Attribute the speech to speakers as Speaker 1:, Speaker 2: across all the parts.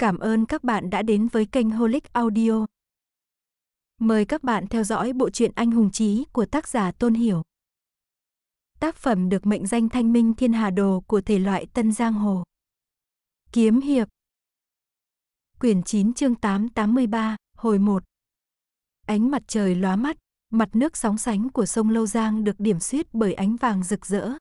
Speaker 1: Cảm ơn các bạn đã đến với kênh Holic Audio. Mời các bạn theo dõi bộ truyện Anh hùng chí của tác giả Tôn Hiểu. Tác phẩm được mệnh danh Thanh Minh Thiên Hà Đồ của thể loại Tân Giang Hồ. Kiếm hiệp. Quyển 9 chương 883, hồi 1. Ánh mặt trời lóa mắt, mặt nước sóng sánh của sông Lâu Giang được điểm xuyết bởi ánh vàng rực rỡ.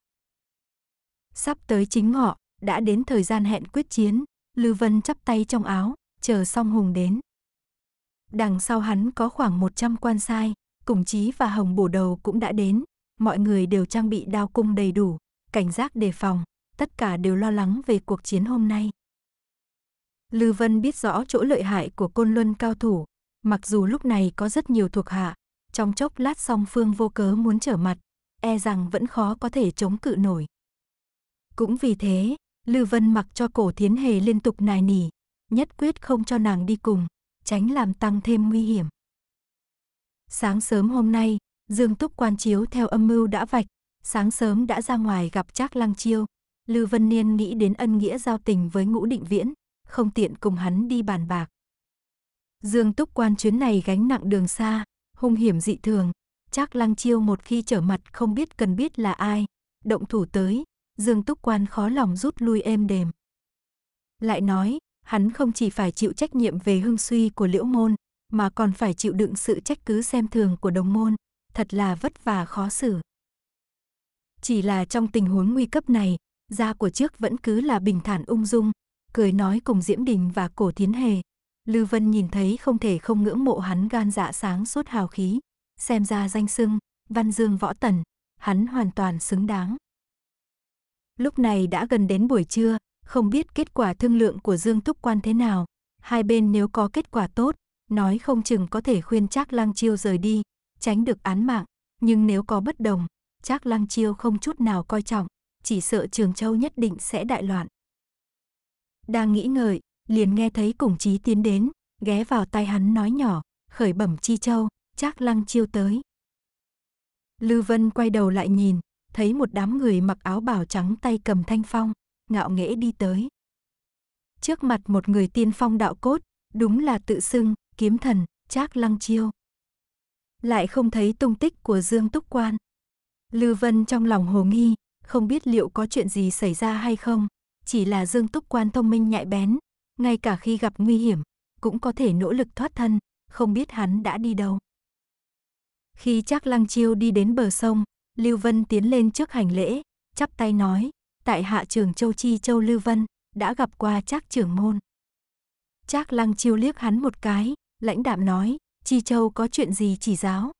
Speaker 1: Sắp tới chính ngọ, đã đến thời gian hẹn quyết chiến, Lưu Vân chắp tay trong áo, chờ Song Hùng đến. Đằng sau hắn có khoảng 100 quan sai, cùng chí và hồng bổ đầu cũng đã đến, mọi người đều trang bị đao cung đầy đủ, cảnh giác đề phòng, tất cả đều lo lắng về cuộc chiến hôm nay. Lưu Vân biết rõ chỗ lợi hại của côn luân cao thủ, mặc dù lúc này có rất nhiều thuộc hạ, trong chốc lát song phương vô cớ muốn trở mặt, e rằng vẫn khó có thể chống cự nổi. Cũng vì thế, Lưu Vân mặc cho cổ thiến hề liên tục nài nỉ, nhất quyết không cho nàng đi cùng, tránh làm tăng thêm nguy hiểm. Sáng sớm hôm nay, Dương Túc quan chiếu theo âm mưu đã vạch, sáng sớm đã ra ngoài gặp Trác Lăng Chiêu. Lưu Vân Niên nghĩ đến ân nghĩa giao tình với Ngũ Định Viễn, không tiện cùng hắn đi bàn bạc. Dương Túc quan chuyến này gánh nặng đường xa, hung hiểm dị thường, Trác Lăng Chiêu một khi trở mặt không biết cần biết là ai, động thủ tới, Dương Túc Quan khó lòng rút lui êm đềm. Lại nói, hắn không chỉ phải chịu trách nhiệm về hưng suy của liễu môn, mà còn phải chịu đựng sự trách cứ xem thường của đồng môn, thật là vất vả khó xử. Chỉ là trong tình huống nguy cấp này, da của trước vẫn cứ là bình thản ung dung, cười nói cùng Diễm Đình và cổ thiến hề. Lưu Vân nhìn thấy không thể không ngưỡng mộ hắn gan dạ sáng suốt hào khí, xem ra danh sưng, văn dương võ tần, hắn hoàn toàn xứng đáng. Lúc này đã gần đến buổi trưa, không biết kết quả thương lượng của Dương thúc Quan thế nào. Hai bên nếu có kết quả tốt, nói không chừng có thể khuyên Trác Lăng Chiêu rời đi, tránh được án mạng. Nhưng nếu có bất đồng, Trác Lăng Chiêu không chút nào coi trọng, chỉ sợ Trường Châu nhất định sẽ đại loạn. Đang nghĩ ngợi, liền nghe thấy Củng Chí tiến đến, ghé vào tai hắn nói nhỏ, khởi bẩm Chi Châu, Trác Lăng Chiêu tới. Lưu Vân quay đầu lại nhìn, thấy một đám người mặc áo bào trắng tay cầm thanh phong, ngạo nghễ đi tới. Trước mặt một người tiên phong đạo cốt, đúng là tự xưng, kiếm thần, Trác Lăng Chiêu. Lại không thấy tung tích của Dương Túc Quan. lưu Vân trong lòng hồ nghi, không biết liệu có chuyện gì xảy ra hay không, chỉ là Dương Túc Quan thông minh nhạy bén, ngay cả khi gặp nguy hiểm, cũng có thể nỗ lực thoát thân, không biết hắn đã đi đâu. Khi Trác Lăng Chiêu đi đến bờ sông, Lưu Vân tiến lên trước hành lễ, chắp tay nói, tại hạ trường Châu Chi Châu Lưu Vân, đã gặp qua Trác trưởng môn. Trác Lăng Chiêu liếc hắn một cái, lãnh đạm nói, Chi Châu có chuyện gì chỉ giáo?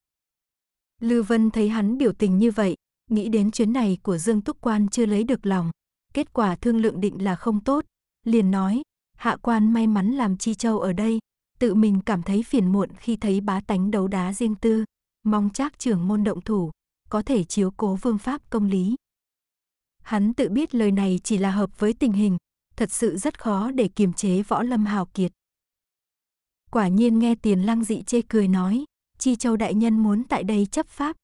Speaker 1: Lưu Vân thấy hắn biểu tình như vậy, nghĩ đến chuyến này của Dương Túc Quan chưa lấy được lòng, kết quả thương lượng định là không tốt, liền nói, hạ quan may mắn làm Chi Châu ở đây, tự mình cảm thấy phiền muộn khi thấy bá tánh đấu đá riêng tư, mong Trác trưởng môn động thủ có thể chiếu cố vương pháp công lý. Hắn tự biết lời này chỉ là hợp với tình hình, thật sự rất khó để kiềm chế võ lâm hào kiệt. Quả nhiên nghe tiền lăng dị chê cười nói, Chi Châu Đại Nhân muốn tại đây chấp pháp.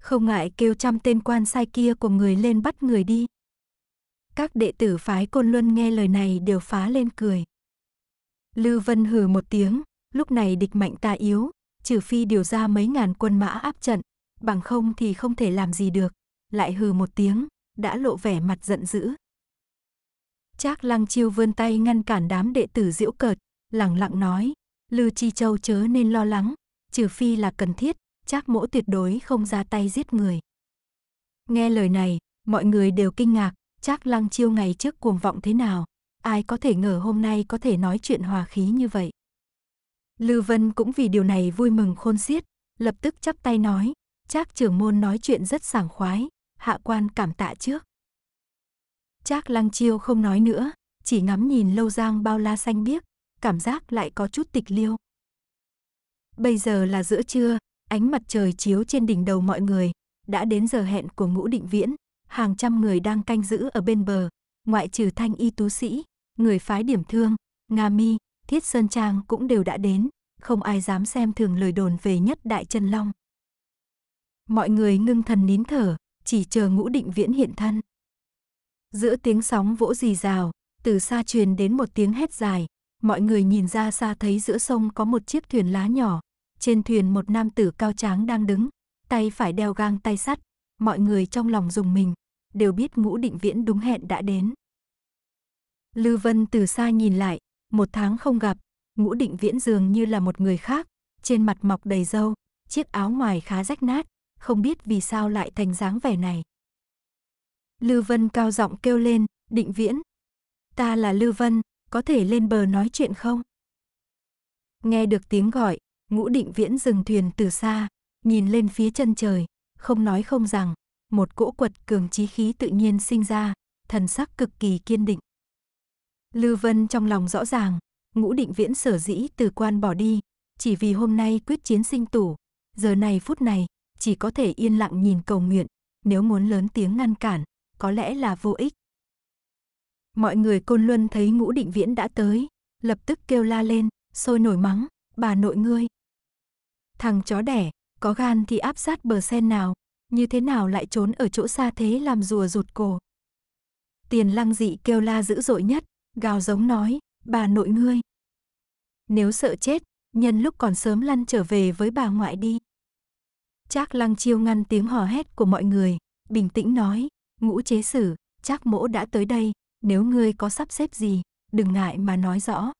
Speaker 1: Không ngại kêu trăm tên quan sai kia của người lên bắt người đi. Các đệ tử phái Côn Luân nghe lời này đều phá lên cười. lưu Vân hừ một tiếng, lúc này địch mạnh ta yếu, trừ phi điều ra mấy ngàn quân mã áp trận, bằng không thì không thể làm gì được, lại hừ một tiếng, đã lộ vẻ mặt giận dữ. Trác Lăng Chiêu vươn tay ngăn cản đám đệ tử diễu cợt, lẳng lặng nói, Lư Chi Châu chớ nên lo lắng, trừ phi là cần thiết, Trác Mỗ tuyệt đối không ra tay giết người. Nghe lời này, mọi người đều kinh ngạc, Trác Lăng Chiêu ngày trước cuồng vọng thế nào, ai có thể ngờ hôm nay có thể nói chuyện hòa khí như vậy. Lư Vân cũng vì điều này vui mừng khôn xiết, lập tức chắp tay nói, Trác trưởng môn nói chuyện rất sảng khoái, hạ quan cảm tạ trước. Trác lăng chiêu không nói nữa, chỉ ngắm nhìn lâu giang bao la xanh biếc, cảm giác lại có chút tịch liêu. Bây giờ là giữa trưa, ánh mặt trời chiếu trên đỉnh đầu mọi người, đã đến giờ hẹn của ngũ định viễn, hàng trăm người đang canh giữ ở bên bờ, ngoại trừ thanh y tú sĩ, người phái điểm thương, Nga Mi, Thiết Sơn Trang cũng đều đã đến, không ai dám xem thường lời đồn về nhất đại chân long. Mọi người ngưng thần nín thở, chỉ chờ ngũ định viễn hiện thân. Giữa tiếng sóng vỗ rì rào, từ xa truyền đến một tiếng hét dài, mọi người nhìn ra xa thấy giữa sông có một chiếc thuyền lá nhỏ, trên thuyền một nam tử cao tráng đang đứng, tay phải đeo gang tay sắt, mọi người trong lòng dùng mình, đều biết ngũ định viễn đúng hẹn đã đến. lưu Vân từ xa nhìn lại, một tháng không gặp, ngũ định viễn dường như là một người khác, trên mặt mọc đầy râu, chiếc áo ngoài khá rách nát, không biết vì sao lại thành dáng vẻ này. Lưu Vân cao giọng kêu lên, định viễn. Ta là Lưu Vân, có thể lên bờ nói chuyện không? Nghe được tiếng gọi, ngũ định viễn dừng thuyền từ xa, nhìn lên phía chân trời, không nói không rằng, một cỗ quật cường chí khí tự nhiên sinh ra, thần sắc cực kỳ kiên định. Lưu Vân trong lòng rõ ràng, ngũ định viễn sở dĩ từ quan bỏ đi, chỉ vì hôm nay quyết chiến sinh tử, giờ này phút này, chỉ có thể yên lặng nhìn cầu nguyện, nếu muốn lớn tiếng ngăn cản, có lẽ là vô ích. Mọi người Côn Luân thấy Ngũ Định Viễn đã tới, lập tức kêu la lên, sôi nổi mắng, bà nội ngươi. Thằng chó đẻ, có gan thì áp sát bờ sen nào, như thế nào lại trốn ở chỗ xa thế làm rùa rụt cổ. Tiền lăng dị kêu la dữ dội nhất, gào giống nói, bà nội ngươi. Nếu sợ chết, nhân lúc còn sớm lăn trở về với bà ngoại đi. Trác Lăng Chiêu ngăn tiếng hò hét của mọi người, bình tĩnh nói, ngũ chế sử, Trác mỗ đã tới đây, nếu ngươi có sắp xếp gì, đừng ngại mà nói rõ.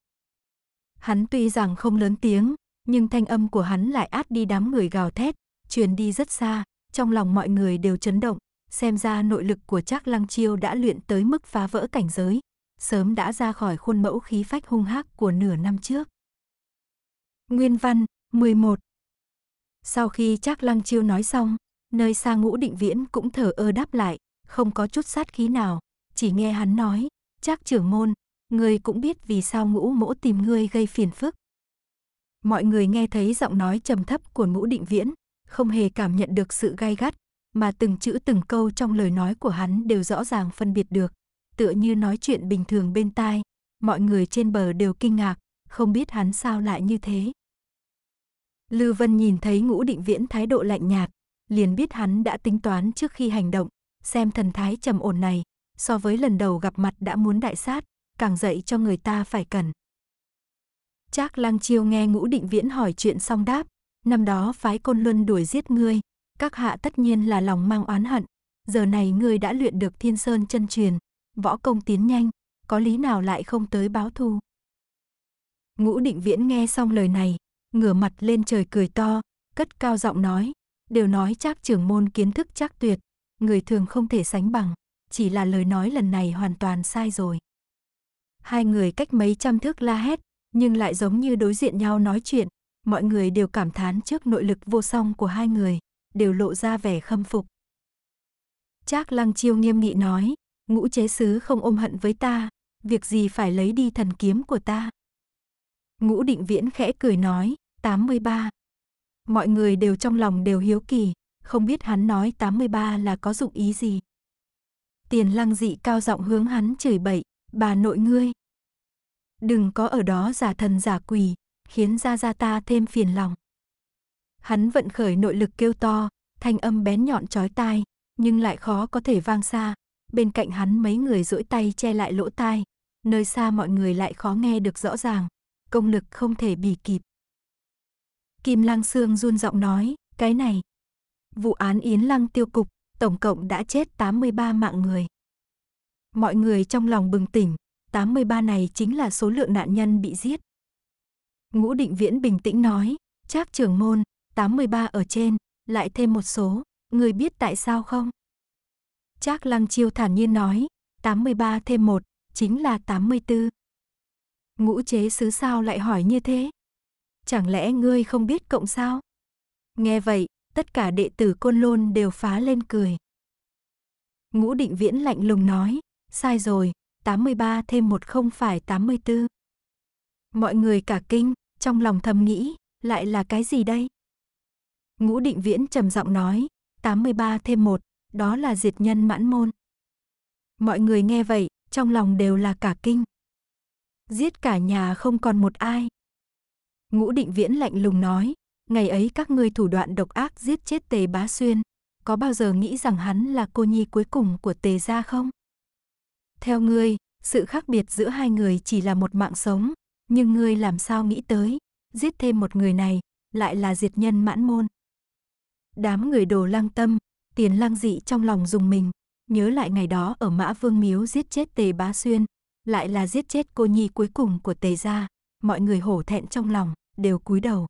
Speaker 1: Hắn tuy rằng không lớn tiếng, nhưng thanh âm của hắn lại át đi đám người gào thét, truyền đi rất xa, trong lòng mọi người đều chấn động, xem ra nội lực của Trác Lăng Chiêu đã luyện tới mức phá vỡ cảnh giới, sớm đã ra khỏi khuôn mẫu khí phách hung hác của nửa năm trước. Nguyên văn 11 sau khi Trác Lăng Chiêu nói xong, nơi xa ngũ định viễn cũng thở ơ đáp lại, không có chút sát khí nào, chỉ nghe hắn nói, Trác trưởng môn, ngươi cũng biết vì sao ngũ mỗ tìm ngươi gây phiền phức. Mọi người nghe thấy giọng nói trầm thấp của ngũ định viễn, không hề cảm nhận được sự gai gắt, mà từng chữ từng câu trong lời nói của hắn đều rõ ràng phân biệt được, tựa như nói chuyện bình thường bên tai, mọi người trên bờ đều kinh ngạc, không biết hắn sao lại như thế. Lưu Vân nhìn thấy ngũ định viễn thái độ lạnh nhạt, liền biết hắn đã tính toán trước khi hành động, xem thần thái trầm ổn này, so với lần đầu gặp mặt đã muốn đại sát, càng dạy cho người ta phải cần. Trác Lang Chiêu nghe Ngũ Định Viễn hỏi chuyện xong đáp, năm đó phái Côn Luân đuổi giết ngươi, các hạ tất nhiên là lòng mang oán hận, giờ này ngươi đã luyện được Thiên Sơn chân truyền, võ công tiến nhanh, có lý nào lại không tới báo thù. Ngũ Định Viễn nghe xong lời này, ngửa mặt lên trời cười to, cất cao giọng nói, đều nói chắc trưởng môn kiến thức chắc tuyệt, người thường không thể sánh bằng, chỉ là lời nói lần này hoàn toàn sai rồi. Hai người cách mấy trăm thước la hét, nhưng lại giống như đối diện nhau nói chuyện, mọi người đều cảm thán trước nội lực vô song của hai người, đều lộ ra vẻ khâm phục. Trác Lăng Chiêu nghiêm nghị nói, ngũ chế sứ không ôm hận với ta, việc gì phải lấy đi thần kiếm của ta. Ngũ định viễn khẽ cười nói, 83. Mọi người đều trong lòng đều hiếu kỳ, không biết hắn nói 83 là có dụng ý gì. Tiền lăng dị cao giọng hướng hắn chửi bậy, bà nội ngươi. Đừng có ở đó giả thần giả quỷ, khiến ra ra ta thêm phiền lòng. Hắn vận khởi nội lực kêu to, thanh âm bén nhọn chói tai, nhưng lại khó có thể vang xa. Bên cạnh hắn mấy người duỗi tay che lại lỗ tai, nơi xa mọi người lại khó nghe được rõ ràng, công lực không thể bì kịp. Kim Lang Sương run giọng nói, cái này. Vụ án Yến Lăng tiêu cục, tổng cộng đã chết 83 mạng người. Mọi người trong lòng bừng tỉnh, 83 này chính là số lượng nạn nhân bị giết. Ngũ Định Viễn bình tĩnh nói, Trác trưởng môn, 83 ở trên, lại thêm một số, người biết tại sao không? Trác Lăng Chiêu thản nhiên nói, 83 thêm 1, chính là 84. Ngũ chế sứ sao lại hỏi như thế? chẳng lẽ ngươi không biết cộng sao? Nghe vậy, tất cả đệ tử côn lôn đều phá lên cười. Ngũ định viễn lạnh lùng nói, sai rồi, 83 thêm một không phải 84. Mọi người cả kinh, trong lòng thầm nghĩ, lại là cái gì đây? Ngũ định viễn trầm giọng nói, 83 thêm một đó là diệt nhân mãn môn. Mọi người nghe vậy, trong lòng đều là cả kinh. Giết cả nhà không còn một ai. Ngũ định viễn lạnh lùng nói, ngày ấy các ngươi thủ đoạn độc ác giết chết tề bá xuyên, có bao giờ nghĩ rằng hắn là cô nhi cuối cùng của tề gia không? Theo ngươi, sự khác biệt giữa hai người chỉ là một mạng sống, nhưng ngươi làm sao nghĩ tới, giết thêm một người này, lại là diệt nhân mãn môn. Đám người đồ lang tâm, tiền lang dị trong lòng dùng mình, nhớ lại ngày đó ở Mã Vương Miếu giết chết Tề Bá Xuyên, lại là giết chết cô nhi cuối cùng của Tề gia mọi người hổ thẹn trong lòng, đều cúi đầu.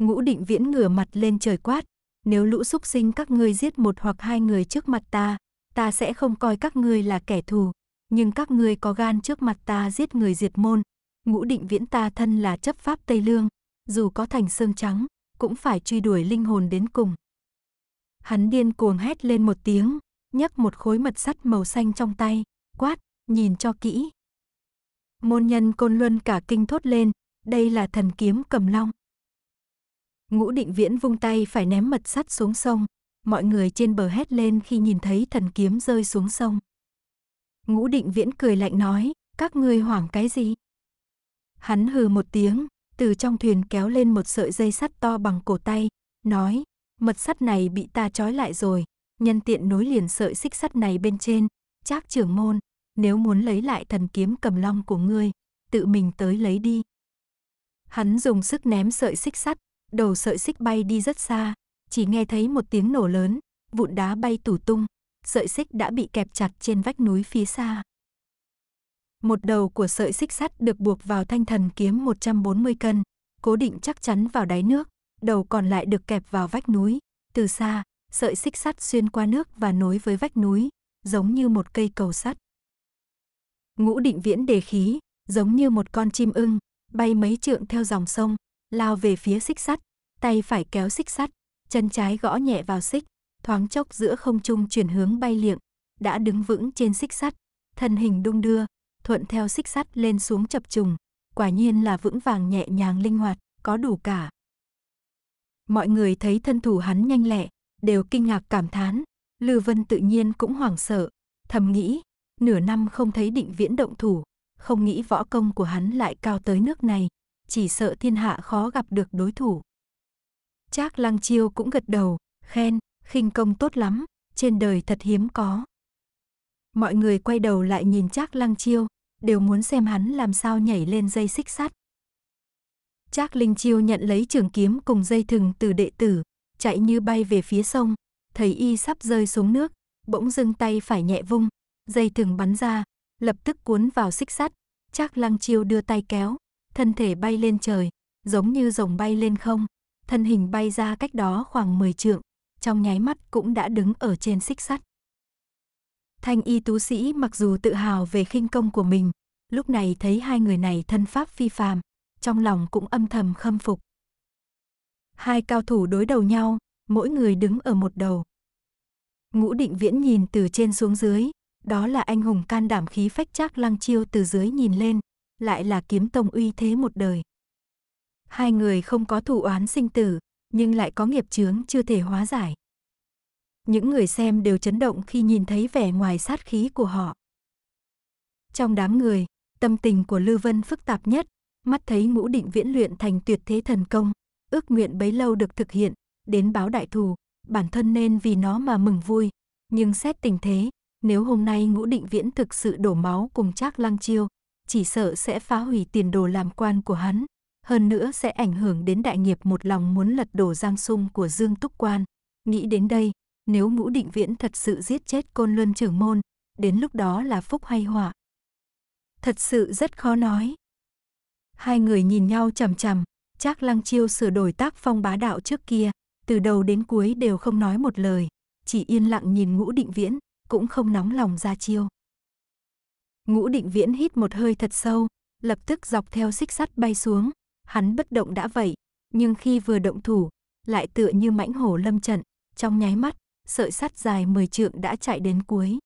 Speaker 1: Ngũ định viễn ngửa mặt lên trời quát, nếu lũ súc sinh các ngươi giết một hoặc hai người trước mặt ta, ta sẽ không coi các ngươi là kẻ thù, nhưng các ngươi có gan trước mặt ta giết người diệt môn. Ngũ định viễn ta thân là chấp pháp Tây Lương, dù có thành xương trắng, cũng phải truy đuổi linh hồn đến cùng. Hắn điên cuồng hét lên một tiếng, nhấc một khối mật sắt màu xanh trong tay, quát, nhìn cho kỹ, Môn nhân Côn Luân cả kinh thốt lên, đây là thần kiếm cầm long. Ngũ định viễn vung tay phải ném mật sắt xuống sông, mọi người trên bờ hét lên khi nhìn thấy thần kiếm rơi xuống sông. Ngũ định viễn cười lạnh nói, các ngươi hoảng cái gì? Hắn hừ một tiếng, từ trong thuyền kéo lên một sợi dây sắt to bằng cổ tay, nói, mật sắt này bị ta trói lại rồi, nhân tiện nối liền sợi xích sắt này bên trên, trác trưởng môn, nếu muốn lấy lại thần kiếm cầm long của ngươi, tự mình tới lấy đi. Hắn dùng sức ném sợi xích sắt, đầu sợi xích bay đi rất xa, chỉ nghe thấy một tiếng nổ lớn, vụn đá bay tủ tung, sợi xích đã bị kẹp chặt trên vách núi phía xa. Một đầu của sợi xích sắt được buộc vào thanh thần kiếm 140 cân, cố định chắc chắn vào đáy nước, đầu còn lại được kẹp vào vách núi. Từ xa, sợi xích sắt xuyên qua nước và nối với vách núi, giống như một cây cầu sắt. Ngũ định viễn đề khí, giống như một con chim ưng, bay mấy trượng theo dòng sông, lao về phía xích sắt, tay phải kéo xích sắt, chân trái gõ nhẹ vào xích, thoáng chốc giữa không trung chuyển hướng bay liệng, đã đứng vững trên xích sắt, thân hình đung đưa, thuận theo xích sắt lên xuống chập trùng, quả nhiên là vững vàng nhẹ nhàng linh hoạt, có đủ cả. Mọi người thấy thân thủ hắn nhanh lẹ, đều kinh ngạc cảm thán, Lư Vân tự nhiên cũng hoảng sợ, thầm nghĩ, Nửa năm không thấy định viễn động thủ, không nghĩ võ công của hắn lại cao tới nước này, chỉ sợ thiên hạ khó gặp được đối thủ. Trác Lăng Chiêu cũng gật đầu, khen, khinh công tốt lắm, trên đời thật hiếm có. Mọi người quay đầu lại nhìn Trác Lăng Chiêu, đều muốn xem hắn làm sao nhảy lên dây xích sắt. Trác Linh Chiêu nhận lấy trường kiếm cùng dây thừng từ đệ tử, chạy như bay về phía sông, thấy y sắp rơi xuống nước, bỗng dưng tay phải nhẹ vung, dây thừng bắn ra, lập tức cuốn vào xích sắt, Trác Lăng Chiêu đưa tay kéo, thân thể bay lên trời, giống như rồng bay lên không, thân hình bay ra cách đó khoảng 10 trượng, trong nháy mắt cũng đã đứng ở trên xích sắt. Thanh y tú sĩ mặc dù tự hào về khinh công của mình, lúc này thấy hai người này thân pháp phi phàm, trong lòng cũng âm thầm khâm phục. Hai cao thủ đối đầu nhau, mỗi người đứng ở một đầu. Ngũ Định Viễn nhìn từ trên xuống dưới, đó là anh hùng can đảm khí phách trác lăng chiêu từ dưới nhìn lên, lại là kiếm tông uy thế một đời. Hai người không có thủ oán sinh tử, nhưng lại có nghiệp chướng chưa thể hóa giải. Những người xem đều chấn động khi nhìn thấy vẻ ngoài sát khí của họ. Trong đám người, tâm tình của Lư Vân phức tạp nhất, mắt thấy ngũ định viễn luyện thành tuyệt thế thần công, ước nguyện bấy lâu được thực hiện, đến báo đại thù, bản thân nên vì nó mà mừng vui, nhưng xét tình thế, nếu hôm nay ngũ định viễn thực sự đổ máu cùng Trác Lăng Chiêu, chỉ sợ sẽ phá hủy tiền đồ làm quan của hắn, hơn nữa sẽ ảnh hưởng đến đại nghiệp một lòng muốn lật đổ Giang Sung của Dương Túc Quan. Nghĩ đến đây, nếu ngũ định viễn thật sự giết chết côn luân trưởng môn, đến lúc đó là phúc hay họa. Thật sự rất khó nói. Hai người nhìn nhau chằm chằm, Trác Lăng Chiêu sửa đổi tác phong bá đạo trước kia, từ đầu đến cuối đều không nói một lời, chỉ yên lặng nhìn Ngũ Định Viễn, cũng không nóng lòng ra chiêu. Ngũ định viễn hít một hơi thật sâu, lập tức dọc theo xích sắt bay xuống, hắn bất động đã vậy, nhưng khi vừa động thủ, lại tựa như mãnh hổ lâm trận, trong nháy mắt, sợi sắt dài mười trượng đã chạy đến cuối.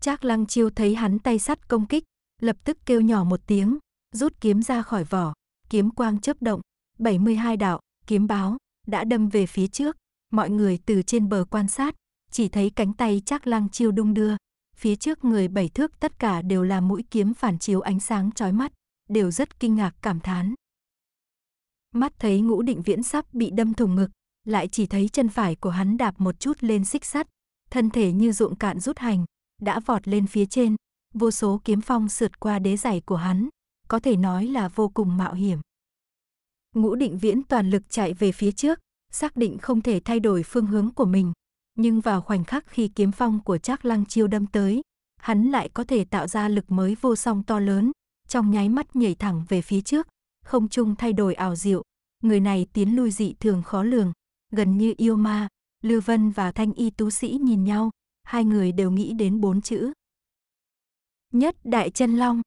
Speaker 1: Trác Lăng Chiêu thấy hắn tay sắt công kích, lập tức kêu nhỏ một tiếng, rút kiếm ra khỏi vỏ, kiếm quang chớp động, 72 đạo, kiếm báo đã đâm về phía trước, mọi người từ trên bờ quan sát, chỉ thấy cánh tay chắc lăng chiêu đung đưa. Phía trước người bảy thước tất cả đều là mũi kiếm phản chiếu ánh sáng chói mắt, đều rất kinh ngạc cảm thán. Mắt thấy ngũ định viễn sắp bị đâm thủng ngực, lại chỉ thấy chân phải của hắn đạp một chút lên xích sắt, thân thể như ruộng cạn rút hành, đã vọt lên phía trên, vô số kiếm phong sượt qua đế giày của hắn, có thể nói là vô cùng mạo hiểm. Ngũ định viễn toàn lực chạy về phía trước, xác định không thể thay đổi phương hướng của mình, nhưng vào khoảnh khắc khi kiếm phong của Trác Lăng Chiêu đâm tới, hắn lại có thể tạo ra lực mới vô song to lớn, trong nháy mắt nhảy thẳng về phía trước, không trung thay đổi ảo diệu, người này tiến lui dị thường khó lường, gần như yêu ma, Lưu Vân và Thanh Y Tú Sĩ nhìn nhau, hai người đều nghĩ đến bốn chữ. Nhất Đại Chân Long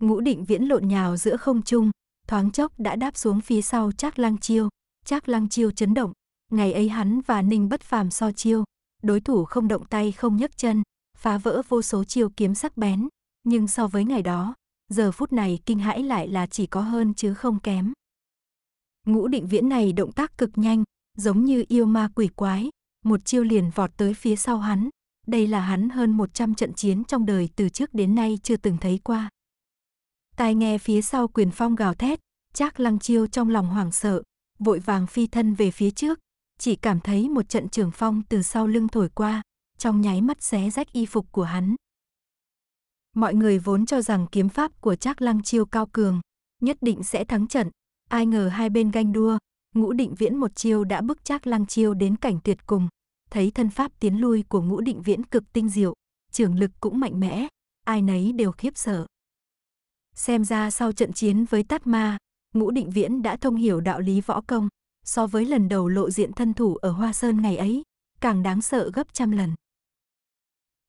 Speaker 1: Ngũ định viễn lộn nhào giữa không trung, thoáng chốc đã đáp xuống phía sau Trác Lăng Chiêu, Trác Lăng Chiêu chấn động, Ngày ấy hắn và Ninh bất phàm so chiêu, đối thủ không động tay không nhấc chân, phá vỡ vô số chiêu kiếm sắc bén, nhưng so với ngày đó, giờ phút này kinh hãi lại là chỉ có hơn chứ không kém. Ngũ định viễn này động tác cực nhanh, giống như yêu ma quỷ quái, một chiêu liền vọt tới phía sau hắn. Đây là hắn hơn 100 trận chiến trong đời từ trước đến nay chưa từng thấy qua. Tai nghe phía sau quyền phong gào thét, chắc Lăng Chiêu trong lòng hoảng sợ, vội vàng phi thân về phía trước, chỉ cảm thấy một trận trường phong từ sau lưng thổi qua, trong nháy mắt xé rách y phục của hắn. Mọi người vốn cho rằng kiếm pháp của Trác Lăng Chiêu cao cường, nhất định sẽ thắng trận, ai ngờ hai bên ganh đua, Ngũ Định Viễn một chiêu đã bức Trác Lăng Chiêu đến cảnh tuyệt cùng, thấy thân pháp tiến lui của Ngũ Định Viễn cực tinh diệu, trường lực cũng mạnh mẽ, ai nấy đều khiếp sợ. Xem ra sau trận chiến với Tát Ma, Ngũ Định Viễn đã thông hiểu đạo lý võ công, so với lần đầu lộ diện thân thủ ở Hoa Sơn ngày ấy, càng đáng sợ gấp trăm lần.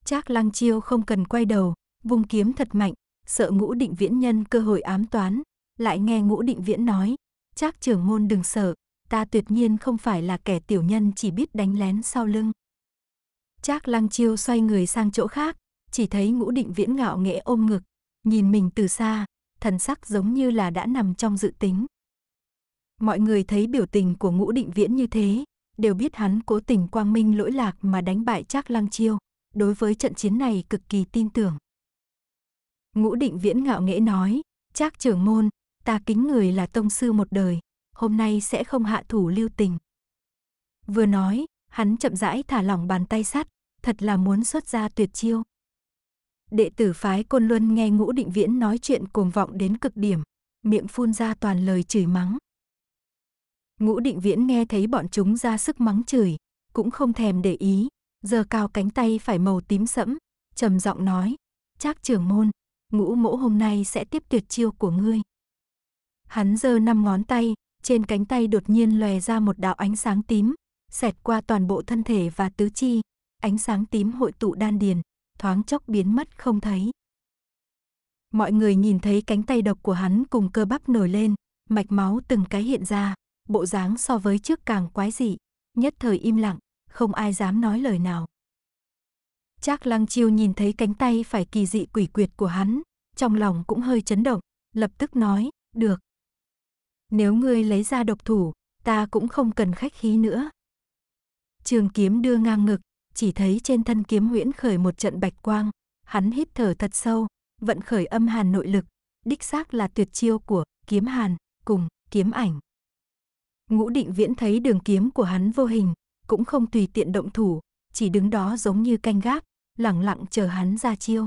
Speaker 1: Trác Lăng Chiêu không cần quay đầu, vung kiếm thật mạnh, sợ Ngũ Định Viễn nhân cơ hội ám toán, lại nghe Ngũ Định Viễn nói, "Trác trưởng môn đừng sợ, ta tuyệt nhiên không phải là kẻ tiểu nhân chỉ biết đánh lén sau lưng." Trác Lăng Chiêu xoay người sang chỗ khác, chỉ thấy Ngũ Định Viễn ngạo nghễ ôm ngực, nhìn mình từ xa, thần sắc giống như là đã nằm trong dự tính. Mọi người thấy biểu tình của ngũ định viễn như thế, đều biết hắn cố tình quang minh lỗi lạc mà đánh bại Trác Lăng Chiêu, đối với trận chiến này cực kỳ tin tưởng. Ngũ định viễn ngạo nghễ nói, Trác trưởng môn, ta kính người là tông sư một đời, hôm nay sẽ không hạ thủ lưu tình. Vừa nói, hắn chậm rãi thả lỏng bàn tay sắt, thật là muốn xuất ra tuyệt chiêu. Đệ tử phái Côn Luân nghe Ngũ Định Viễn nói chuyện cuồng vọng đến cực điểm, miệng phun ra toàn lời chửi mắng, Ngũ định viễn nghe thấy bọn chúng ra sức mắng chửi, cũng không thèm để ý, giờ cao cánh tay phải màu tím sẫm, trầm giọng nói, trác trưởng môn, ngũ mỗ hôm nay sẽ tiếp tuyệt chiêu của ngươi. Hắn giơ năm ngón tay, trên cánh tay đột nhiên lòe ra một đạo ánh sáng tím, xẹt qua toàn bộ thân thể và tứ chi, ánh sáng tím hội tụ đan điền, thoáng chốc biến mất không thấy. Mọi người nhìn thấy cánh tay độc của hắn cùng cơ bắp nổi lên, mạch máu từng cái hiện ra bộ dáng so với trước càng quái dị, nhất thời im lặng, không ai dám nói lời nào. Trác Lăng Chiêu nhìn thấy cánh tay phải kỳ dị quỷ quyệt của hắn, trong lòng cũng hơi chấn động, lập tức nói, được. Nếu ngươi lấy ra độc thủ, ta cũng không cần khách khí nữa. Trường kiếm đưa ngang ngực, chỉ thấy trên thân kiếm huyễn khởi một trận bạch quang, hắn hít thở thật sâu, vận khởi âm hàn nội lực, đích xác là tuyệt chiêu của kiếm hàn cùng kiếm ảnh. Ngũ định viễn thấy đường kiếm của hắn vô hình, cũng không tùy tiện động thủ, chỉ đứng đó giống như canh gác, lẳng lặng chờ hắn ra chiêu.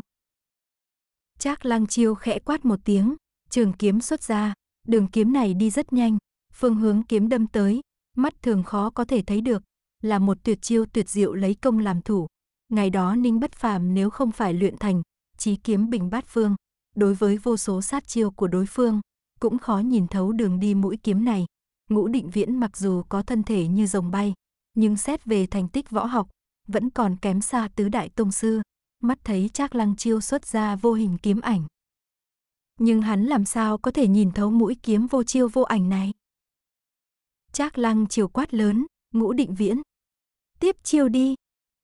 Speaker 1: Trác lăng chiêu khẽ quát một tiếng, trường kiếm xuất ra, đường kiếm này đi rất nhanh, phương hướng kiếm đâm tới, mắt thường khó có thể thấy được, là một tuyệt chiêu tuyệt diệu lấy công làm thủ. Ngày đó Ninh Bất Phàm nếu không phải luyện thành, chí kiếm bình bát phương, đối với vô số sát chiêu của đối phương, cũng khó nhìn thấu đường đi mũi kiếm này. Ngũ Định Viễn mặc dù có thân thể như rồng bay, nhưng xét về thành tích võ học, vẫn còn kém xa tứ đại tông sư, mắt thấy Trác Lăng Chiêu xuất ra vô hình kiếm ảnh. Nhưng hắn làm sao có thể nhìn thấu mũi kiếm vô chiêu vô ảnh này? Trác Lăng chiêu quát lớn, Ngũ Định Viễn, tiếp chiêu đi.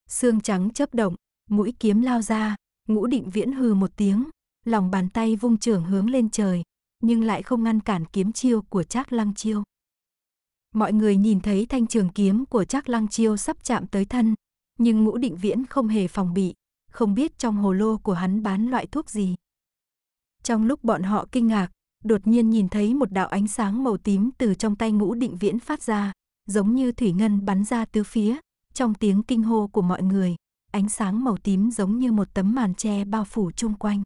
Speaker 1: Xương trắng chớp động, mũi kiếm lao ra, Ngũ Định Viễn hừ một tiếng, lòng bàn tay vung trưởng hướng lên trời, nhưng lại không ngăn cản kiếm chiêu của Trác Lăng Chiêu mọi người nhìn thấy thanh trường kiếm của Trác Lăng Chiêu sắp chạm tới thân, nhưng Ngũ Định Viễn không hề phòng bị, không biết trong hồ lô của hắn bán loại thuốc gì. Trong lúc bọn họ kinh ngạc, đột nhiên nhìn thấy một đạo ánh sáng màu tím từ trong tay Ngũ Định Viễn phát ra, giống như thủy ngân bắn ra tứ phía, trong tiếng kinh hô của mọi người, ánh sáng màu tím giống như một tấm màn che bao phủ chung quanh.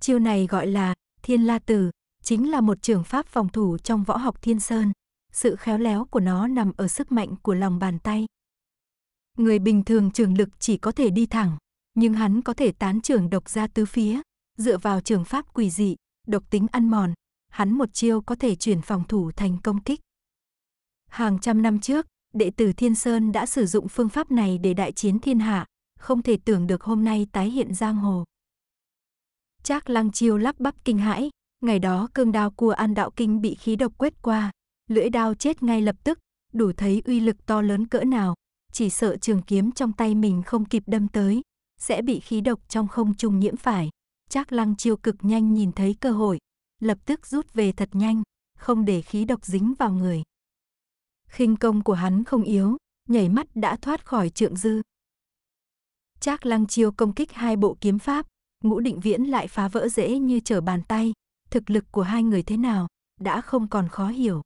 Speaker 1: Chiêu này gọi là Thiên La Tử, chính là một trường pháp phòng thủ trong võ học Thiên Sơn, sự khéo léo của nó nằm ở sức mạnh của lòng bàn tay. Người bình thường trường lực chỉ có thể đi thẳng, nhưng hắn có thể tán trường độc ra tứ phía, dựa vào trường pháp quỷ dị, độc tính ăn mòn, hắn một chiêu có thể chuyển phòng thủ thành công kích. Hàng trăm năm trước, đệ tử Thiên Sơn đã sử dụng phương pháp này để đại chiến thiên hạ, không thể tưởng được hôm nay tái hiện giang hồ. Trác Lăng Chiêu lắp bắp kinh hãi, ngày đó cương đao của An Đạo Kinh bị khí độc quét qua, lưỡi đao chết ngay lập tức, đủ thấy uy lực to lớn cỡ nào, chỉ sợ trường kiếm trong tay mình không kịp đâm tới, sẽ bị khí độc trong không trung nhiễm phải. Trác Lăng Chiêu cực nhanh nhìn thấy cơ hội, lập tức rút về thật nhanh, không để khí độc dính vào người. Khinh công của hắn không yếu, nhảy mắt đã thoát khỏi trượng dư. Trác Lăng Chiêu công kích hai bộ kiếm pháp, Ngũ Định Viễn lại phá vỡ dễ như trở bàn tay, thực lực của hai người thế nào đã không còn khó hiểu.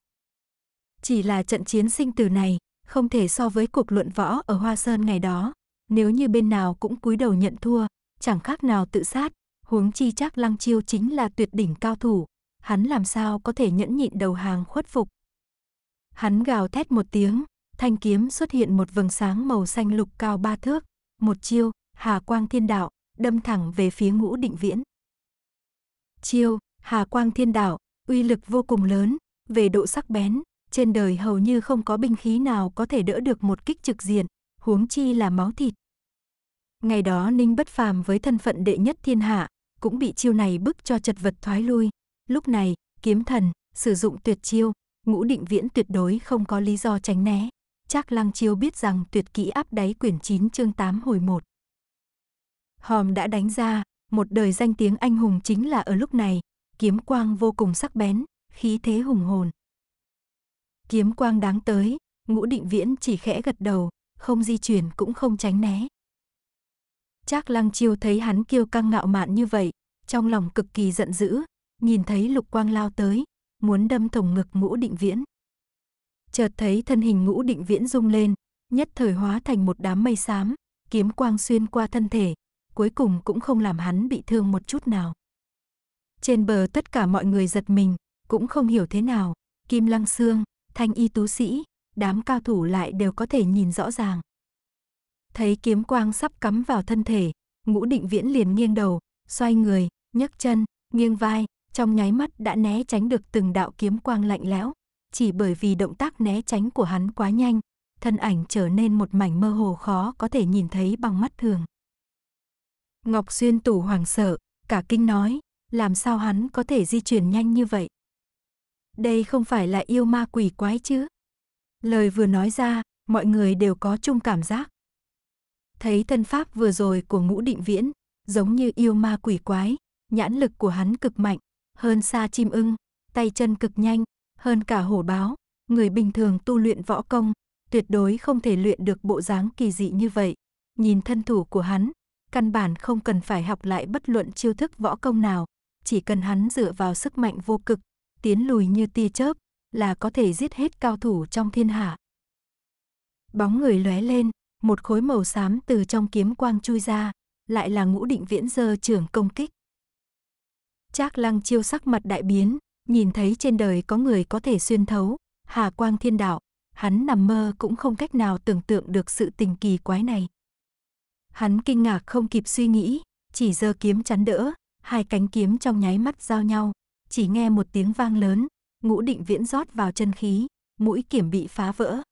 Speaker 1: Chỉ là trận chiến sinh tử này, không thể so với cuộc luận võ ở Hoa Sơn ngày đó. Nếu như bên nào cũng cúi đầu nhận thua, chẳng khác nào tự sát, huống chi chắc Lăng Chiêu chính là tuyệt đỉnh cao thủ, hắn làm sao có thể nhẫn nhịn đầu hàng khuất phục. Hắn gào thét một tiếng, thanh kiếm xuất hiện một vầng sáng màu xanh lục cao ba thước, một chiêu, hà quang thiên đạo, đâm thẳng về phía ngũ định viễn. Chiêu, hà quang thiên đạo, uy lực vô cùng lớn, về độ sắc bén, trên đời hầu như không có binh khí nào có thể đỡ được một kích trực diện, huống chi là máu thịt. Ngày đó Ninh Bất Phàm với thân phận đệ nhất thiên hạ, cũng bị chiêu này bức cho chật vật thoái lui. Lúc này, kiếm thần, sử dụng tuyệt chiêu, ngũ định viễn tuyệt đối không có lý do tránh né. Chắc lăng chiêu biết rằng tuyệt kỹ áp đáy quyển 9 chương 8 hồi 1. Hòm đã đánh ra, một đời danh tiếng anh hùng chính là ở lúc này, kiếm quang vô cùng sắc bén, khí thế hùng hồn kiếm quang đáng tới, ngũ định viễn chỉ khẽ gật đầu, không di chuyển cũng không tránh né. Trác Lăng Chiêu thấy hắn kêu căng ngạo mạn như vậy, trong lòng cực kỳ giận dữ, nhìn thấy lục quang lao tới, muốn đâm thủng ngực ngũ định viễn. Chợt thấy thân hình ngũ định viễn rung lên, nhất thời hóa thành một đám mây xám, kiếm quang xuyên qua thân thể, cuối cùng cũng không làm hắn bị thương một chút nào. Trên bờ tất cả mọi người giật mình, cũng không hiểu thế nào, Kim Lăng xương thanh y tú sĩ, đám cao thủ lại đều có thể nhìn rõ ràng. Thấy kiếm quang sắp cắm vào thân thể, ngũ định viễn liền nghiêng đầu, xoay người, nhấc chân, nghiêng vai, trong nháy mắt đã né tránh được từng đạo kiếm quang lạnh lẽo. Chỉ bởi vì động tác né tránh của hắn quá nhanh, thân ảnh trở nên một mảnh mơ hồ khó có thể nhìn thấy bằng mắt thường. Ngọc Xuyên tủ hoàng sợ, cả kinh nói, làm sao hắn có thể di chuyển nhanh như vậy? đây không phải là yêu ma quỷ quái chứ? Lời vừa nói ra, mọi người đều có chung cảm giác. Thấy thân pháp vừa rồi của ngũ định viễn, giống như yêu ma quỷ quái, nhãn lực của hắn cực mạnh, hơn xa chim ưng, tay chân cực nhanh, hơn cả hổ báo. Người bình thường tu luyện võ công, tuyệt đối không thể luyện được bộ dáng kỳ dị như vậy. Nhìn thân thủ của hắn, căn bản không cần phải học lại bất luận chiêu thức võ công nào, chỉ cần hắn dựa vào sức mạnh vô cực tiến lùi như tia chớp, là có thể giết hết cao thủ trong thiên hạ. Bóng người lóe lên, một khối màu xám từ trong kiếm quang chui ra, lại là ngũ định viễn dơ trưởng công kích. Trác lăng chiêu sắc mặt đại biến, nhìn thấy trên đời có người có thể xuyên thấu, hà quang thiên đạo, hắn nằm mơ cũng không cách nào tưởng tượng được sự tình kỳ quái này. Hắn kinh ngạc không kịp suy nghĩ, chỉ giơ kiếm chắn đỡ, hai cánh kiếm trong nháy mắt giao nhau, chỉ nghe một tiếng vang lớn, ngũ định viễn rót vào chân khí, mũi kiểm bị phá vỡ.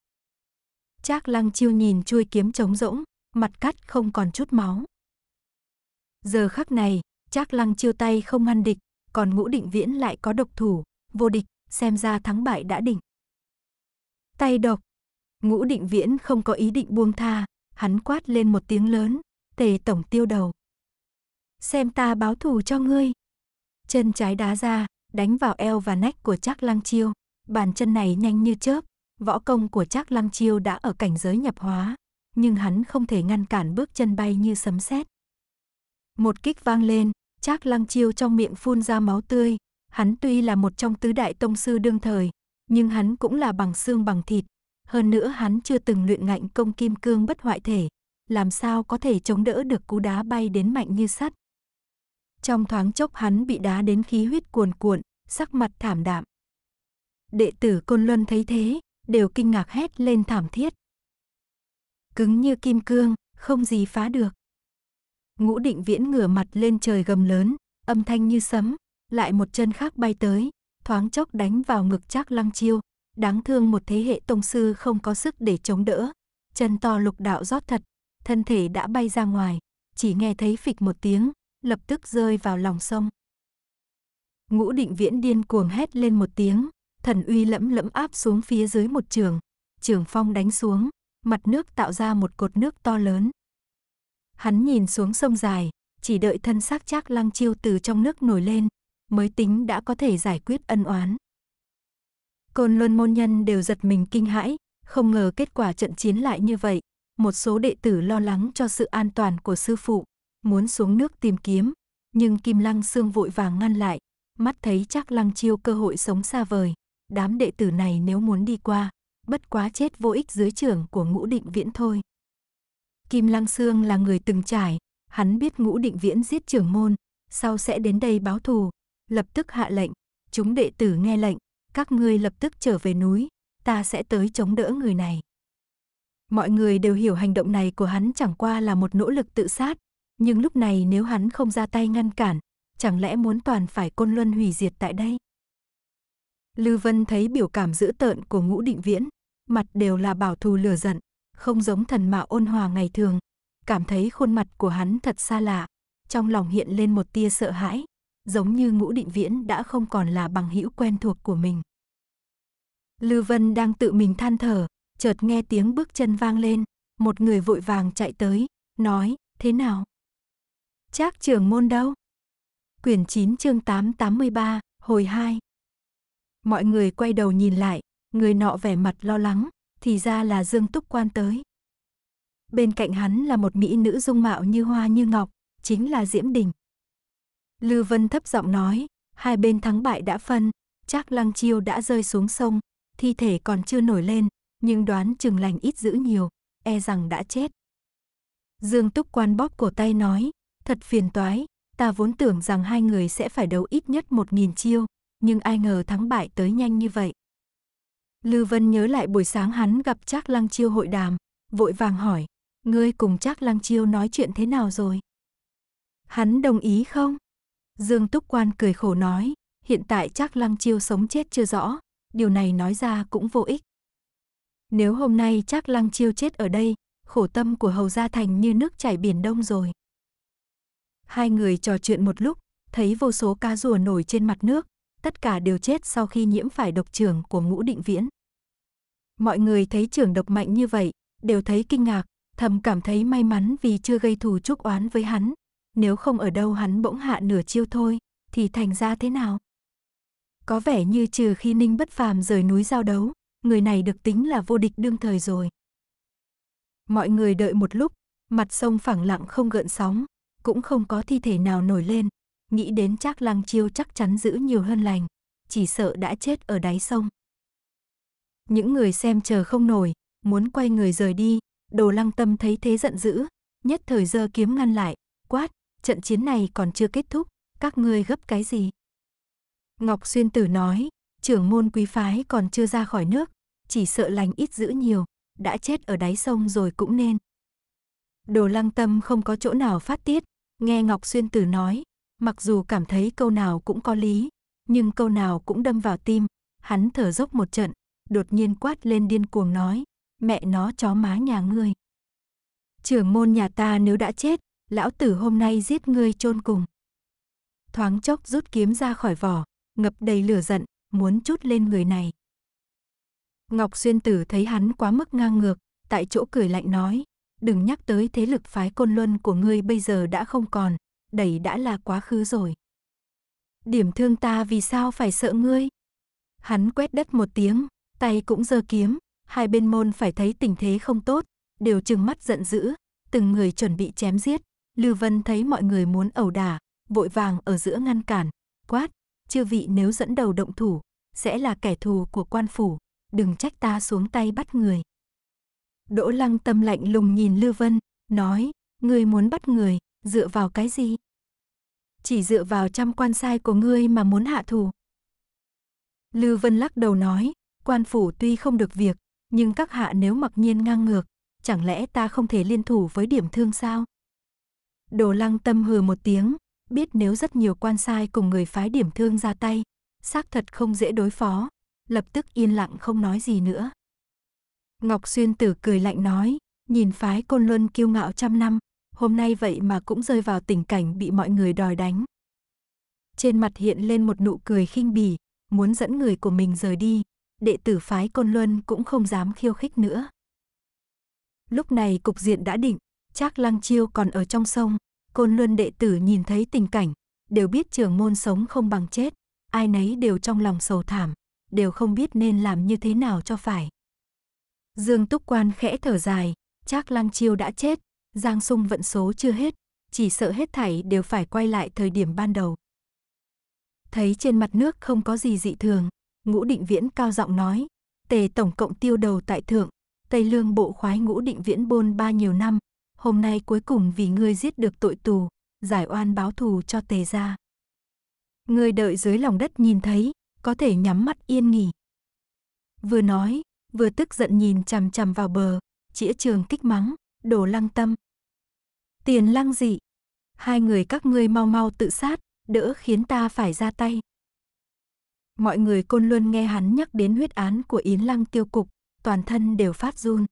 Speaker 1: Trác Lăng Chiêu nhìn chui kiếm trống rỗng, mặt cắt không còn chút máu. Giờ khắc này, Trác Lăng Chiêu tay không ngăn địch, còn Ngũ Định Viễn lại có độc thủ, vô địch, xem ra thắng bại đã định. Tay độc. Ngũ Định Viễn không có ý định buông tha, hắn quát lên một tiếng lớn, "Tề tổng tiêu đầu. Xem ta báo thù cho ngươi." chân trái đá ra, đánh vào eo và nách của Trác Lăng Chiêu. Bàn chân này nhanh như chớp, võ công của Trác Lăng Chiêu đã ở cảnh giới nhập hóa, nhưng hắn không thể ngăn cản bước chân bay như sấm sét. Một kích vang lên, Trác Lăng Chiêu trong miệng phun ra máu tươi, hắn tuy là một trong tứ đại tông sư đương thời, nhưng hắn cũng là bằng xương bằng thịt, hơn nữa hắn chưa từng luyện ngạnh công kim cương bất hoại thể, làm sao có thể chống đỡ được cú đá bay đến mạnh như sắt. Trong thoáng chốc hắn bị đá đến khí huyết cuồn cuộn, sắc mặt thảm đạm. Đệ tử Côn Luân thấy thế, đều kinh ngạc hét lên thảm thiết. Cứng như kim cương, không gì phá được. Ngũ định viễn ngửa mặt lên trời gầm lớn, âm thanh như sấm, lại một chân khác bay tới, thoáng chốc đánh vào ngực chắc lăng chiêu. Đáng thương một thế hệ tông sư không có sức để chống đỡ. Chân to lục đạo rót thật, thân thể đã bay ra ngoài, chỉ nghe thấy phịch một tiếng, lập tức rơi vào lòng sông. Ngũ định viễn điên cuồng hét lên một tiếng, thần uy lẫm lẫm áp xuống phía dưới một trường, trường phong đánh xuống, mặt nước tạo ra một cột nước to lớn. Hắn nhìn xuống sông dài, chỉ đợi thân xác chắc lăng chiêu từ trong nước nổi lên, mới tính đã có thể giải quyết ân oán. Côn luân môn nhân đều giật mình kinh hãi, không ngờ kết quả trận chiến lại như vậy, một số đệ tử lo lắng cho sự an toàn của sư phụ, muốn xuống nước tìm kiếm, nhưng Kim Lăng Sương vội vàng ngăn lại, mắt thấy chắc Lăng Chiêu cơ hội sống xa vời, đám đệ tử này nếu muốn đi qua, bất quá chết vô ích dưới trưởng của Ngũ Định Viễn thôi. Kim Lăng Sương là người từng trải, hắn biết Ngũ Định Viễn giết trưởng môn, sau sẽ đến đây báo thù, lập tức hạ lệnh, chúng đệ tử nghe lệnh, các ngươi lập tức trở về núi, ta sẽ tới chống đỡ người này. Mọi người đều hiểu hành động này của hắn chẳng qua là một nỗ lực tự sát, nhưng lúc này nếu hắn không ra tay ngăn cản, chẳng lẽ muốn toàn phải côn luân hủy diệt tại đây? Lưu Vân thấy biểu cảm dữ tợn của ngũ định viễn, mặt đều là bảo thù lửa giận, không giống thần mạo ôn hòa ngày thường, cảm thấy khuôn mặt của hắn thật xa lạ, trong lòng hiện lên một tia sợ hãi, giống như ngũ định viễn đã không còn là bằng hữu quen thuộc của mình. Lưu Vân đang tự mình than thở, chợt nghe tiếng bước chân vang lên, một người vội vàng chạy tới, nói, thế nào? Trác trưởng môn đâu? Quyển 9 chương 883, hồi 2. Mọi người quay đầu nhìn lại, người nọ vẻ mặt lo lắng, thì ra là Dương Túc Quan tới. Bên cạnh hắn là một mỹ nữ dung mạo như hoa như ngọc, chính là Diễm Đình. Lư Vân thấp giọng nói, hai bên thắng bại đã phân, chắc Lăng Chiêu đã rơi xuống sông, thi thể còn chưa nổi lên, nhưng đoán chừng lành ít giữ nhiều, e rằng đã chết. Dương Túc Quan bóp cổ tay nói, Thật phiền toái, ta vốn tưởng rằng hai người sẽ phải đấu ít nhất một nghìn chiêu, nhưng ai ngờ thắng bại tới nhanh như vậy. Lưu Vân nhớ lại buổi sáng hắn gặp Trác Lăng Chiêu hội đàm, vội vàng hỏi, ngươi cùng Trác Lăng Chiêu nói chuyện thế nào rồi? Hắn đồng ý không? Dương Túc Quan cười khổ nói, hiện tại Trác Lăng Chiêu sống chết chưa rõ, điều này nói ra cũng vô ích. Nếu hôm nay Trác Lăng Chiêu chết ở đây, khổ tâm của Hầu Gia Thành như nước chảy biển đông rồi. Hai người trò chuyện một lúc, thấy vô số cá rùa nổi trên mặt nước, tất cả đều chết sau khi nhiễm phải độc trưởng của ngũ định viễn. Mọi người thấy trường độc mạnh như vậy, đều thấy kinh ngạc, thầm cảm thấy may mắn vì chưa gây thù chúc oán với hắn. Nếu không ở đâu hắn bỗng hạ nửa chiêu thôi, thì thành ra thế nào? Có vẻ như trừ khi Ninh bất phàm rời núi giao đấu, người này được tính là vô địch đương thời rồi. Mọi người đợi một lúc, mặt sông phẳng lặng không gợn sóng, cũng không có thi thể nào nổi lên. Nghĩ đến chắc lăng chiêu chắc chắn giữ nhiều hơn lành, chỉ sợ đã chết ở đáy sông. Những người xem chờ không nổi, muốn quay người rời đi, đồ lăng tâm thấy thế giận dữ, nhất thời giơ kiếm ngăn lại, quát, trận chiến này còn chưa kết thúc, các ngươi gấp cái gì? Ngọc Xuyên Tử nói, trưởng môn quý phái còn chưa ra khỏi nước, chỉ sợ lành ít giữ nhiều, đã chết ở đáy sông rồi cũng nên. Đồ lăng tâm không có chỗ nào phát tiết, Nghe Ngọc Xuyên Tử nói, mặc dù cảm thấy câu nào cũng có lý, nhưng câu nào cũng đâm vào tim, hắn thở dốc một trận, đột nhiên quát lên điên cuồng nói, mẹ nó chó má nhà ngươi. Trưởng môn nhà ta nếu đã chết, lão tử hôm nay giết ngươi chôn cùng. Thoáng chốc rút kiếm ra khỏi vỏ, ngập đầy lửa giận, muốn chút lên người này. Ngọc Xuyên Tử thấy hắn quá mức ngang ngược, tại chỗ cười lạnh nói, đừng nhắc tới thế lực phái côn luân của ngươi bây giờ đã không còn, đầy đã là quá khứ rồi. Điểm thương ta vì sao phải sợ ngươi? Hắn quét đất một tiếng, tay cũng giơ kiếm, hai bên môn phải thấy tình thế không tốt, đều trừng mắt giận dữ, từng người chuẩn bị chém giết. Lưu Vân thấy mọi người muốn ẩu đả, vội vàng ở giữa ngăn cản, quát, chư vị nếu dẫn đầu động thủ, sẽ là kẻ thù của quan phủ, đừng trách ta xuống tay bắt người. Đỗ lăng tâm lạnh lùng nhìn Lưu Vân, nói, ngươi muốn bắt người, dựa vào cái gì? Chỉ dựa vào trăm quan sai của ngươi mà muốn hạ thủ. Lưu Vân lắc đầu nói, quan phủ tuy không được việc, nhưng các hạ nếu mặc nhiên ngang ngược, chẳng lẽ ta không thể liên thủ với điểm thương sao? Đỗ lăng tâm hừ một tiếng, biết nếu rất nhiều quan sai cùng người phái điểm thương ra tay, xác thật không dễ đối phó, lập tức yên lặng không nói gì nữa. Ngọc Xuyên Tử cười lạnh nói, nhìn phái Côn Luân kiêu ngạo trăm năm, hôm nay vậy mà cũng rơi vào tình cảnh bị mọi người đòi đánh. Trên mặt hiện lên một nụ cười khinh bỉ, muốn dẫn người của mình rời đi, đệ tử phái Côn Luân cũng không dám khiêu khích nữa. Lúc này cục diện đã định, chắc Lăng Chiêu còn ở trong sông, Côn Luân đệ tử nhìn thấy tình cảnh, đều biết trường môn sống không bằng chết, ai nấy đều trong lòng sầu thảm, đều không biết nên làm như thế nào cho phải. Dương Túc Quan khẽ thở dài, chắc Lăng Chiêu đã chết, Giang Sung vận số chưa hết, chỉ sợ hết thảy đều phải quay lại thời điểm ban đầu. Thấy trên mặt nước không có gì dị thường, Ngũ Định Viễn cao giọng nói, tề tổng cộng tiêu đầu tại thượng, Tây Lương bộ khoái Ngũ Định Viễn bôn ba nhiều năm, hôm nay cuối cùng vì ngươi giết được tội tù, giải oan báo thù cho tề gia. Ngươi đợi dưới lòng đất nhìn thấy, có thể nhắm mắt yên nghỉ. Vừa nói, vừa tức giận nhìn chằm chằm vào bờ, chĩa trường kích mắng, đồ lăng tâm. Tiền lăng dị, hai người các ngươi mau mau tự sát, đỡ khiến ta phải ra tay. Mọi người côn luôn nghe hắn nhắc đến huyết án của Yến Lăng tiêu cục, toàn thân đều phát run.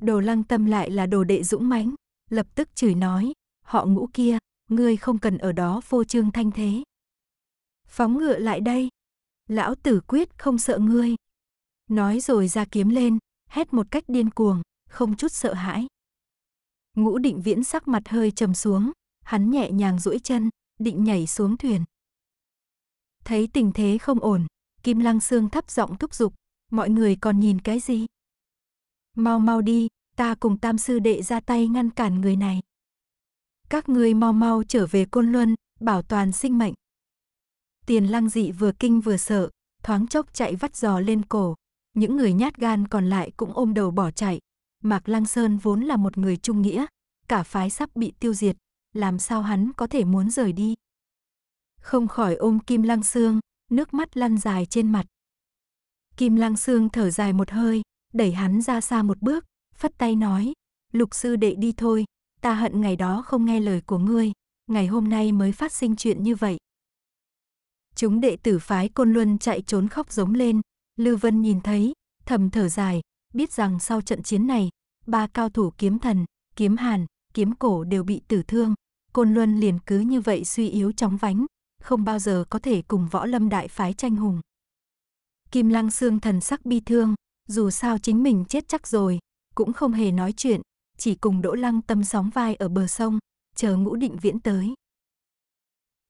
Speaker 1: Đồ lăng tâm lại là đồ đệ dũng mãnh, lập tức chửi nói, họ ngũ kia, ngươi không cần ở đó phô trương thanh thế. Phóng ngựa lại đây, lão tử quyết không sợ ngươi. Nói rồi ra kiếm lên, hét một cách điên cuồng, không chút sợ hãi. Ngũ định viễn sắc mặt hơi trầm xuống, hắn nhẹ nhàng duỗi chân, định nhảy xuống thuyền. Thấy tình thế không ổn, Kim Lăng Sương thấp giọng thúc giục, mọi người còn nhìn cái gì? Mau mau đi, ta cùng tam sư đệ ra tay ngăn cản người này. Các ngươi mau mau trở về Côn Luân, bảo toàn sinh mệnh. Tiền lăng dị vừa kinh vừa sợ, thoáng chốc chạy vắt giò lên cổ. Những người nhát gan còn lại cũng ôm đầu bỏ chạy. Mạc Lăng Sơn vốn là một người trung nghĩa, cả phái sắp bị tiêu diệt, làm sao hắn có thể muốn rời đi. Không khỏi ôm Kim Lăng Sương, nước mắt lăn dài trên mặt. Kim Lăng Sương thở dài một hơi, đẩy hắn ra xa một bước, phất tay nói, lục sư đệ đi thôi, ta hận ngày đó không nghe lời của ngươi, ngày hôm nay mới phát sinh chuyện như vậy. Chúng đệ tử phái Côn Luân chạy trốn khóc giống lên, Lưu Vân nhìn thấy, thầm thở dài, biết rằng sau trận chiến này, ba cao thủ kiếm thần, kiếm hàn, kiếm cổ đều bị tử thương. Côn Luân liền cứ như vậy suy yếu chóng vánh, không bao giờ có thể cùng võ lâm đại phái tranh hùng. Kim Lăng Sương thần sắc bi thương, dù sao chính mình chết chắc rồi, cũng không hề nói chuyện, chỉ cùng Đỗ Lăng tâm sóng vai ở bờ sông, chờ Ngũ Định Viễn tới.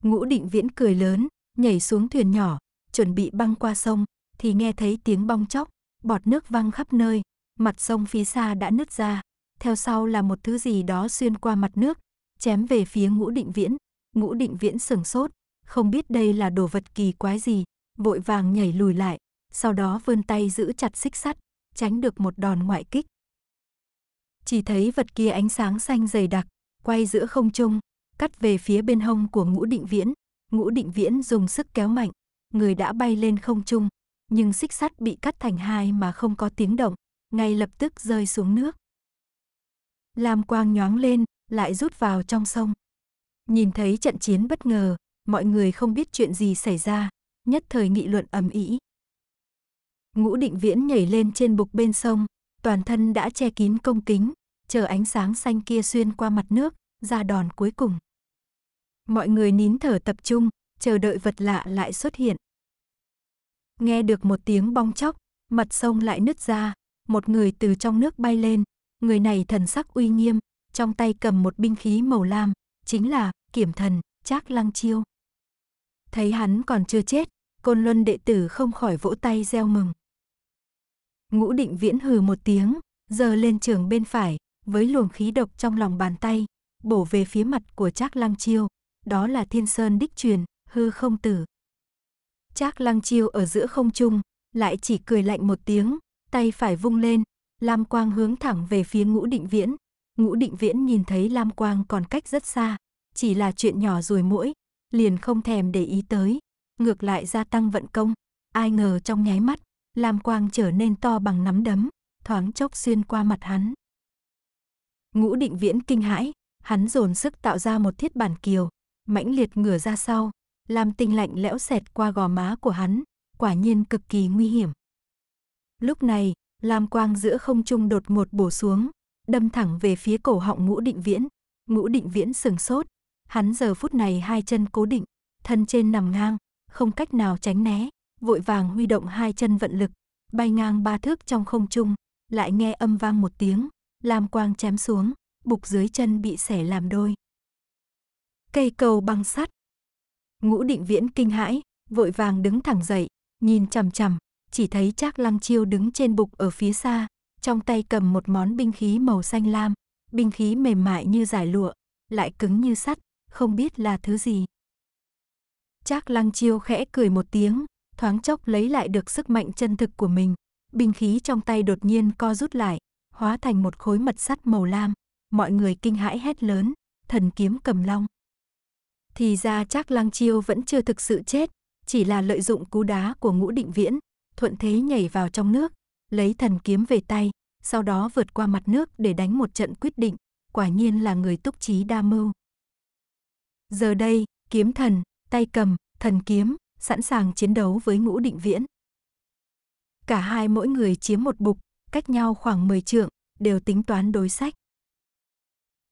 Speaker 1: Ngũ Định Viễn cười lớn, nhảy xuống thuyền nhỏ, chuẩn bị băng qua sông, thì nghe thấy tiếng bong chóc, bọt nước văng khắp nơi, mặt sông phía xa đã nứt ra, theo sau là một thứ gì đó xuyên qua mặt nước, chém về phía ngũ định viễn. Ngũ định viễn sửng sốt, không biết đây là đồ vật kỳ quái gì, vội vàng nhảy lùi lại, sau đó vươn tay giữ chặt xích sắt, tránh được một đòn ngoại kích. Chỉ thấy vật kia ánh sáng xanh dày đặc, quay giữa không trung, cắt về phía bên hông của ngũ định viễn. Ngũ định viễn dùng sức kéo mạnh, người đã bay lên không trung, nhưng xích sắt bị cắt thành hai mà không có tiếng động, ngay lập tức rơi xuống nước. Lam quang nhoáng lên, lại rút vào trong sông. Nhìn thấy trận chiến bất ngờ, mọi người không biết chuyện gì xảy ra, nhất thời nghị luận ầm ĩ. Ngũ Định Viễn nhảy lên trên bục bên sông, toàn thân đã che kín công kính, chờ ánh sáng xanh kia xuyên qua mặt nước, ra đòn cuối cùng. Mọi người nín thở tập trung, chờ đợi vật lạ lại xuất hiện nghe được một tiếng bong chóc, mặt sông lại nứt ra, một người từ trong nước bay lên, người này thần sắc uy nghiêm, trong tay cầm một binh khí màu lam, chính là Kiểm Thần, Trác Lăng Chiêu. Thấy hắn còn chưa chết, Côn Luân đệ tử không khỏi vỗ tay reo mừng. Ngũ Định Viễn hừ một tiếng, giờ lên trường bên phải, với luồng khí độc trong lòng bàn tay, bổ về phía mặt của Trác Lăng Chiêu, đó là Thiên Sơn đích truyền, hư không tử. Trác Lăng Chiêu ở giữa không trung, lại chỉ cười lạnh một tiếng, tay phải vung lên, lam quang hướng thẳng về phía Ngũ Định Viễn. Ngũ Định Viễn nhìn thấy lam quang còn cách rất xa, chỉ là chuyện nhỏ rồi mũi liền không thèm để ý tới, ngược lại gia tăng vận công. Ai ngờ trong nháy mắt, lam quang trở nên to bằng nắm đấm, thoáng chốc xuyên qua mặt hắn. Ngũ Định Viễn kinh hãi, hắn dồn sức tạo ra một thiết bản kiều, mãnh liệt ngửa ra sau, Lam Tinh lạnh lẽo xẹt qua gò má của hắn, quả nhiên cực kỳ nguy hiểm. Lúc này, Lam Quang giữa không trung đột một bổ xuống, đâm thẳng về phía cổ họng ngũ định viễn. Ngũ định viễn sừng sốt, hắn giờ phút này hai chân cố định, thân trên nằm ngang, không cách nào tránh né, vội vàng huy động hai chân vận lực, bay ngang ba thước trong không trung, lại nghe âm vang một tiếng, Lam Quang chém xuống, bục dưới chân bị xẻ làm đôi. Cây cầu bằng sắt, Ngũ định viễn kinh hãi, vội vàng đứng thẳng dậy, nhìn chằm chằm, chỉ thấy Trác Lăng Chiêu đứng trên bục ở phía xa, trong tay cầm một món binh khí màu xanh lam, binh khí mềm mại như giải lụa, lại cứng như sắt, không biết là thứ gì. Trác Lăng Chiêu khẽ cười một tiếng, thoáng chốc lấy lại được sức mạnh chân thực của mình, binh khí trong tay đột nhiên co rút lại, hóa thành một khối mật sắt màu lam, mọi người kinh hãi hét lớn, thần kiếm cầm long. Thì ra chắc Lăng Chiêu vẫn chưa thực sự chết, chỉ là lợi dụng cú đá của ngũ định viễn, thuận thế nhảy vào trong nước, lấy thần kiếm về tay, sau đó vượt qua mặt nước để đánh một trận quyết định, quả nhiên là người túc trí đa mưu. Giờ đây, kiếm thần, tay cầm, thần kiếm, sẵn sàng chiến đấu với ngũ định viễn. Cả hai mỗi người chiếm một bục, cách nhau khoảng 10 trượng, đều tính toán đối sách.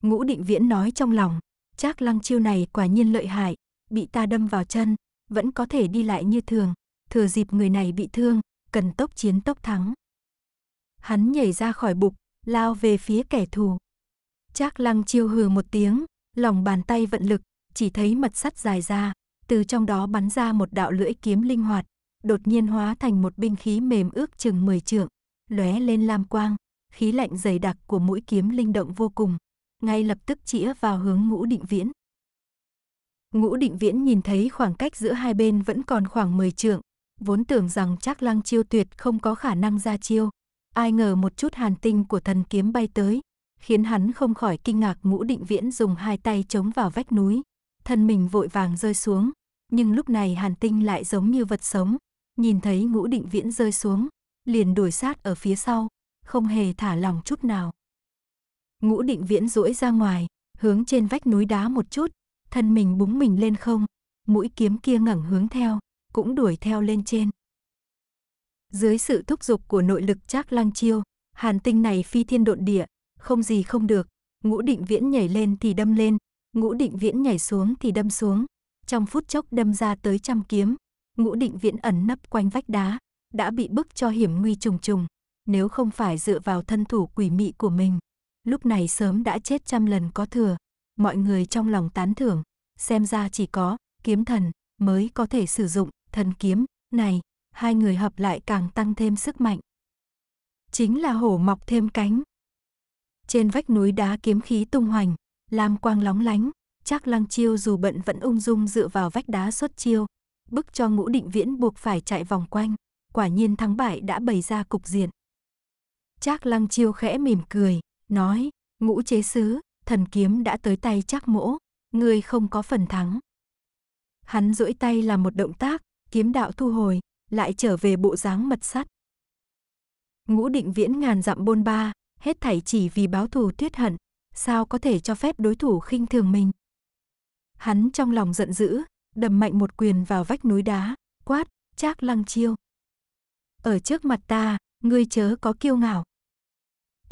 Speaker 1: Ngũ định viễn nói trong lòng, Trác lăng chiêu này quả nhiên lợi hại, bị ta đâm vào chân, vẫn có thể đi lại như thường, thừa dịp người này bị thương, cần tốc chiến tốc thắng. Hắn nhảy ra khỏi bục, lao về phía kẻ thù. Trác lăng chiêu hừ một tiếng, lòng bàn tay vận lực, chỉ thấy mật sắt dài ra, từ trong đó bắn ra một đạo lưỡi kiếm linh hoạt, đột nhiên hóa thành một binh khí mềm ước chừng 10 trượng, lóe lên lam quang, khí lạnh dày đặc của mũi kiếm linh động vô cùng, ngay lập tức chĩa vào hướng ngũ định viễn. Ngũ định viễn nhìn thấy khoảng cách giữa hai bên vẫn còn khoảng 10 trượng, vốn tưởng rằng chắc lăng chiêu tuyệt không có khả năng ra chiêu. Ai ngờ một chút hàn tinh của thần kiếm bay tới, khiến hắn không khỏi kinh ngạc ngũ định viễn dùng hai tay chống vào vách núi. Thân mình vội vàng rơi xuống, nhưng lúc này hàn tinh lại giống như vật sống. Nhìn thấy ngũ định viễn rơi xuống, liền đuổi sát ở phía sau, không hề thả lòng chút nào. Ngũ định viễn duỗi ra ngoài, hướng trên vách núi đá một chút, thân mình búng mình lên không, mũi kiếm kia ngẩng hướng theo, cũng đuổi theo lên trên. Dưới sự thúc giục của nội lực Trác Lăng Chiêu, hàn tinh này phi thiên độn địa, không gì không được, ngũ định viễn nhảy lên thì đâm lên, ngũ định viễn nhảy xuống thì đâm xuống, trong phút chốc đâm ra tới trăm kiếm, ngũ định viễn ẩn nấp quanh vách đá, đã bị bức cho hiểm nguy trùng trùng, nếu không phải dựa vào thân thủ quỷ mị của mình, lúc này sớm đã chết trăm lần có thừa, mọi người trong lòng tán thưởng, xem ra chỉ có kiếm thần mới có thể sử dụng thần kiếm này, hai người hợp lại càng tăng thêm sức mạnh. Chính là hổ mọc thêm cánh. Trên vách núi đá kiếm khí tung hoành, lam quang lóng lánh, chắc lăng chiêu dù bận vẫn ung dung dựa vào vách đá xuất chiêu, bức cho ngũ định viễn buộc phải chạy vòng quanh, quả nhiên thắng bại đã bày ra cục diện. Trác Lăng Chiêu khẽ mỉm cười, nói, ngũ chế sứ, thần kiếm đã tới tay chắc mỗ, ngươi không có phần thắng. Hắn duỗi tay làm một động tác, kiếm đạo thu hồi, lại trở về bộ dáng mật sắt. Ngũ định viễn ngàn dặm bôn ba, hết thảy chỉ vì báo thù tuyết hận, sao có thể cho phép đối thủ khinh thường mình. Hắn trong lòng giận dữ, đầm mạnh một quyền vào vách núi đá, quát, trác lăng chiêu. Ở trước mặt ta, ngươi chớ có kiêu ngạo.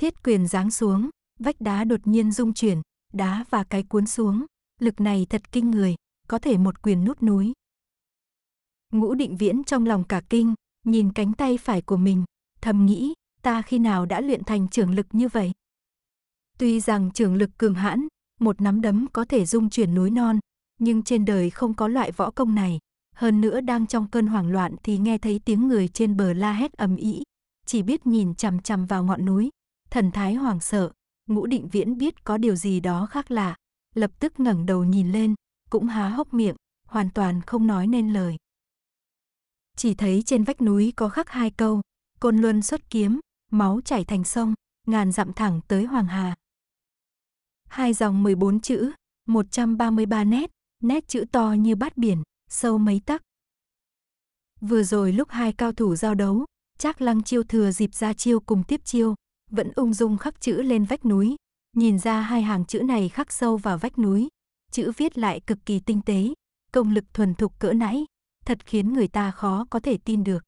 Speaker 1: Thiết quyền giáng xuống, vách đá đột nhiên rung chuyển, đá và cái cuốn xuống, lực này thật kinh người, có thể một quyền nút núi. Ngũ định viễn trong lòng cả kinh, nhìn cánh tay phải của mình, thầm nghĩ, ta khi nào đã luyện thành trưởng lực như vậy? Tuy rằng trưởng lực cường hãn, một nắm đấm có thể dung chuyển núi non, nhưng trên đời không có loại võ công này. Hơn nữa đang trong cơn hoảng loạn thì nghe thấy tiếng người trên bờ la hét ầm ĩ, chỉ biết nhìn chằm chằm vào ngọn núi, thần thái hoảng sợ, ngũ định viễn biết có điều gì đó khác lạ, lập tức ngẩng đầu nhìn lên, cũng há hốc miệng, hoàn toàn không nói nên lời. Chỉ thấy trên vách núi có khắc hai câu, côn luân xuất kiếm, máu chảy thành sông, ngàn dặm thẳng tới Hoàng Hà. Hai dòng 14 chữ, 133 nét, nét chữ to như bát biển, sâu mấy tắc. Vừa rồi lúc hai cao thủ giao đấu, chắc lăng chiêu thừa dịp ra chiêu cùng tiếp chiêu, vẫn ung dung khắc chữ lên vách núi. Nhìn ra hai hàng chữ này khắc sâu vào vách núi, chữ viết lại cực kỳ tinh tế, công lực thuần thục cỡ nãy, thật khiến người ta khó có thể tin được.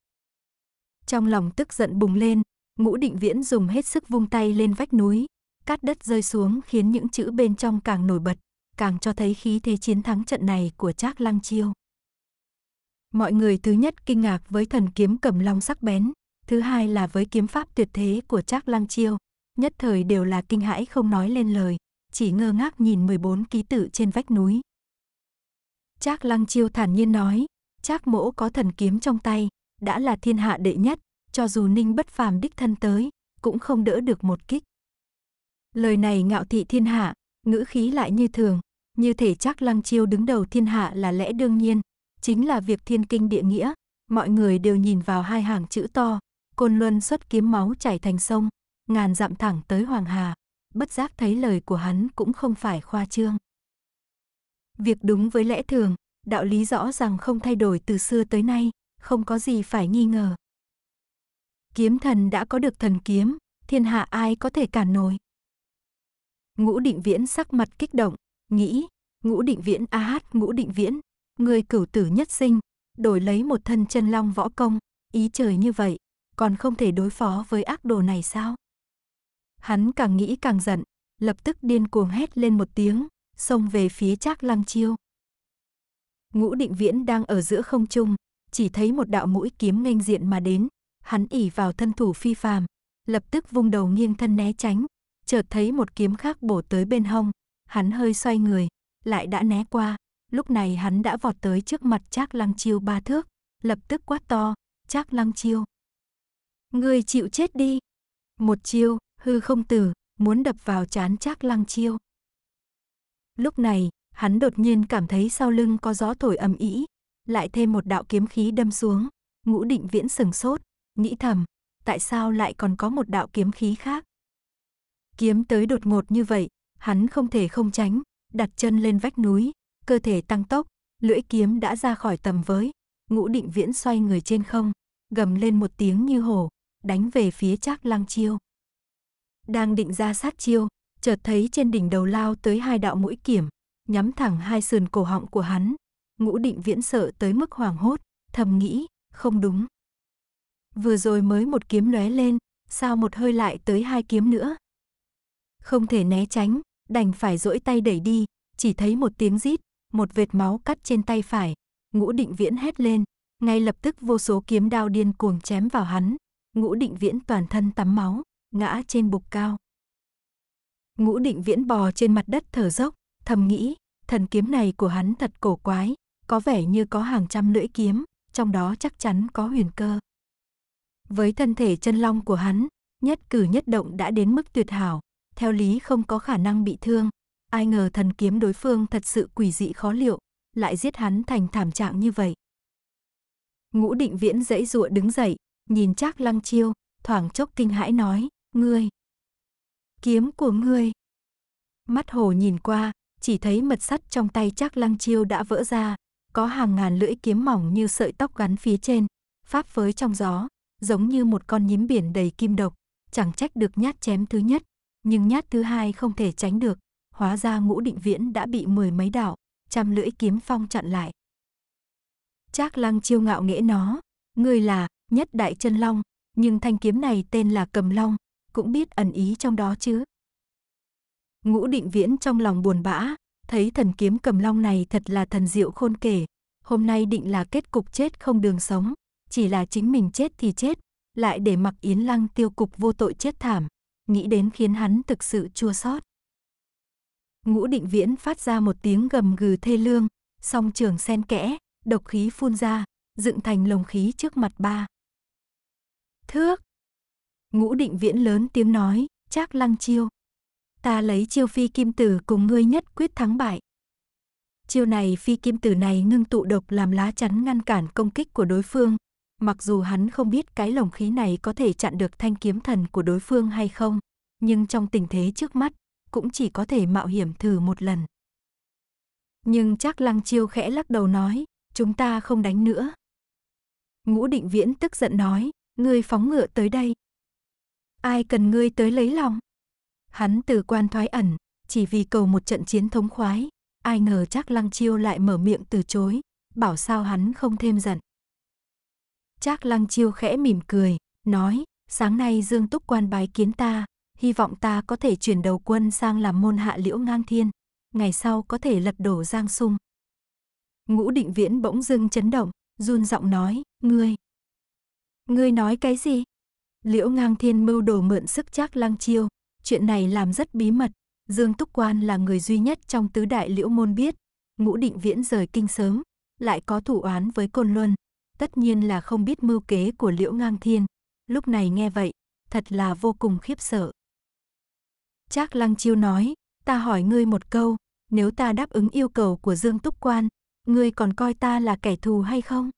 Speaker 1: Trong lòng tức giận bùng lên, Ngũ Định Viễn dùng hết sức vung tay lên vách núi, cát đất rơi xuống khiến những chữ bên trong càng nổi bật, càng cho thấy khí thế chiến thắng trận này của Trác Lăng Chiêu. Mọi người thứ nhất kinh ngạc với thần kiếm cầm long sắc bén, thứ hai là với kiếm pháp tuyệt thế của Trác Lăng Chiêu, nhất thời đều là kinh hãi không nói lên lời, chỉ ngơ ngác nhìn 14 ký tự trên vách núi. Trác Lăng Chiêu thản nhiên nói, Trác Mỗ có thần kiếm trong tay, đã là thiên hạ đệ nhất, cho dù Ninh bất phàm đích thân tới, cũng không đỡ được một kích. Lời này ngạo thị thiên hạ, ngữ khí lại như thường, như thể Trác Lăng Chiêu đứng đầu thiên hạ là lẽ đương nhiên, chính là việc thiên kinh địa nghĩa, mọi người đều nhìn vào hai hàng chữ to, Côn Luân xuất kiếm máu chảy thành sông, ngàn dặm thẳng tới Hoàng Hà, bất giác thấy lời của hắn cũng không phải khoa trương. Việc đúng với lẽ thường, đạo lý rõ ràng không thay đổi từ xưa tới nay, không có gì phải nghi ngờ. Kiếm thần đã có được thần kiếm, thiên hạ ai có thể cản nổi. Ngũ định viễn sắc mặt kích động, nghĩ, ngũ định viễn a hát ngũ định viễn, người cửu tử nhất sinh, đổi lấy một thân chân long võ công, ý trời như vậy, còn không thể đối phó với ác đồ này sao? Hắn càng nghĩ càng giận, lập tức điên cuồng hét lên một tiếng, xông về phía Trác Lăng Chiêu. Ngũ Định Viễn đang ở giữa không trung, chỉ thấy một đạo mũi kiếm nghênh diện mà đến, hắn ỉ vào thân thủ phi phàm, lập tức vung đầu nghiêng thân né tránh, chợt thấy một kiếm khác bổ tới bên hông, hắn hơi xoay người, lại đã né qua, lúc này hắn đã vọt tới trước mặt Trác Lăng Chiêu ba thước, lập tức quát to, "Trác Lăng Chiêu!" Ngươi chịu chết đi. Một chiêu, hư không tử, muốn đập vào chán chắc lăng chiêu. Lúc này, hắn đột nhiên cảm thấy sau lưng có gió thổi ầm ĩ, lại thêm một đạo kiếm khí đâm xuống, ngũ định viễn sừng sốt, nghĩ thầm, tại sao lại còn có một đạo kiếm khí khác? Kiếm tới đột ngột như vậy, hắn không thể không tránh, đặt chân lên vách núi, cơ thể tăng tốc, lưỡi kiếm đã ra khỏi tầm với, ngũ định viễn xoay người trên không, gầm lên một tiếng như hổ, đánh về phía Trác Lăng Chiêu. Đang định ra sát chiêu, chợt thấy trên đỉnh đầu lao tới hai đạo mũi kiểm, nhắm thẳng hai sườn cổ họng của hắn. Ngũ Định Viễn sợ tới mức hoảng hốt, thầm nghĩ, không đúng. Vừa rồi mới một kiếm lóe lên, sao một hơi lại tới hai kiếm nữa? Không thể né tránh, đành phải dỗi tay đẩy đi, chỉ thấy một tiếng rít, một vệt máu cắt trên tay phải, Ngũ Định Viễn hét lên, ngay lập tức vô số kiếm đao điên cuồng chém vào hắn, Ngũ định viễn toàn thân tắm máu, ngã trên bục cao. Ngũ định viễn bò trên mặt đất thở dốc, thầm nghĩ, thần kiếm này của hắn thật cổ quái, có vẻ như có hàng trăm lưỡi kiếm, trong đó chắc chắn có huyền cơ. Với thân thể chân long của hắn, nhất cử nhất động đã đến mức tuyệt hảo, theo lý không có khả năng bị thương. Ai ngờ thần kiếm đối phương thật sự quỷ dị khó liệu, lại giết hắn thành thảm trạng như vậy. Ngũ định viễn dãy dụa đứng dậy, nhìn Trác Lăng Chiêu, thoảng chốc kinh hãi nói, "Ngươi, kiếm của ngươi?" Mắt Hồ nhìn qua, chỉ thấy mật sắt trong tay Trác Lăng Chiêu đã vỡ ra, có hàng ngàn lưỡi kiếm mỏng như sợi tóc gắn phía trên, pháp với trong gió, giống như một con nhím biển đầy kim độc, chẳng trách được nhát chém thứ nhất, nhưng nhát thứ hai không thể tránh được, hóa ra Ngũ Định Viễn đã bị mười mấy đạo, trăm lưỡi kiếm phong chặn lại. Trác Lăng Chiêu ngạo nghễ nó, ngươi là nhất đại chân long, nhưng thanh kiếm này tên là cầm long, cũng biết ẩn ý trong đó chứ. Ngũ định viễn trong lòng buồn bã, thấy thần kiếm cầm long này thật là thần diệu khôn kể, hôm nay định là kết cục chết không đường sống, chỉ là chính mình chết thì chết, lại để mặc Yến Lăng tiêu cục vô tội chết thảm, nghĩ đến khiến hắn thực sự chua xót. Ngũ Định Viễn phát ra một tiếng gầm gừ thê lương, song trường sen kẽ, độc khí phun ra, dựng thành lồng khí trước mặt ba thước. Ngũ định viễn lớn tiếng nói, chắc lăng chiêu. Ta lấy chiêu phi kim tử cùng ngươi nhất quyết thắng bại. Chiêu này phi kim tử này ngưng tụ độc làm lá chắn ngăn cản công kích của đối phương. Mặc dù hắn không biết cái lồng khí này có thể chặn được thanh kiếm thần của đối phương hay không, nhưng trong tình thế trước mắt, cũng chỉ có thể mạo hiểm thử một lần. Nhưng chắc lăng chiêu khẽ lắc đầu nói, chúng ta không đánh nữa. Ngũ định viễn tức giận nói, ngươi phóng ngựa tới đây. Ai cần ngươi tới lấy lòng? Hắn từ quan thoái ẩn, chỉ vì cầu một trận chiến thống khoái, ai ngờ chắc lăng chiêu lại mở miệng từ chối, bảo sao hắn không thêm giận. Chắc lăng chiêu khẽ mỉm cười, nói, sáng nay Dương Túc quan bái kiến ta, hy vọng ta có thể chuyển đầu quân sang làm môn hạ liễu ngang thiên, ngày sau có thể lật đổ Giang Sung. Ngũ định viễn bỗng dưng chấn động, run giọng nói, ngươi. Ngươi nói cái gì? Liễu ngang thiên mưu đồ mượn sức chắc lăng chiêu, chuyện này làm rất bí mật. Dương Túc Quan là người duy nhất trong tứ đại liễu môn biết, ngũ định viễn rời kinh sớm, lại có thủ oán với Côn Luân. Tất nhiên là không biết mưu kế của liễu ngang thiên. Lúc này nghe vậy, thật là vô cùng khiếp sợ. Trác Lăng Chiêu nói, ta hỏi ngươi một câu, nếu ta đáp ứng yêu cầu của Dương Túc Quan, ngươi còn coi ta là kẻ thù hay không?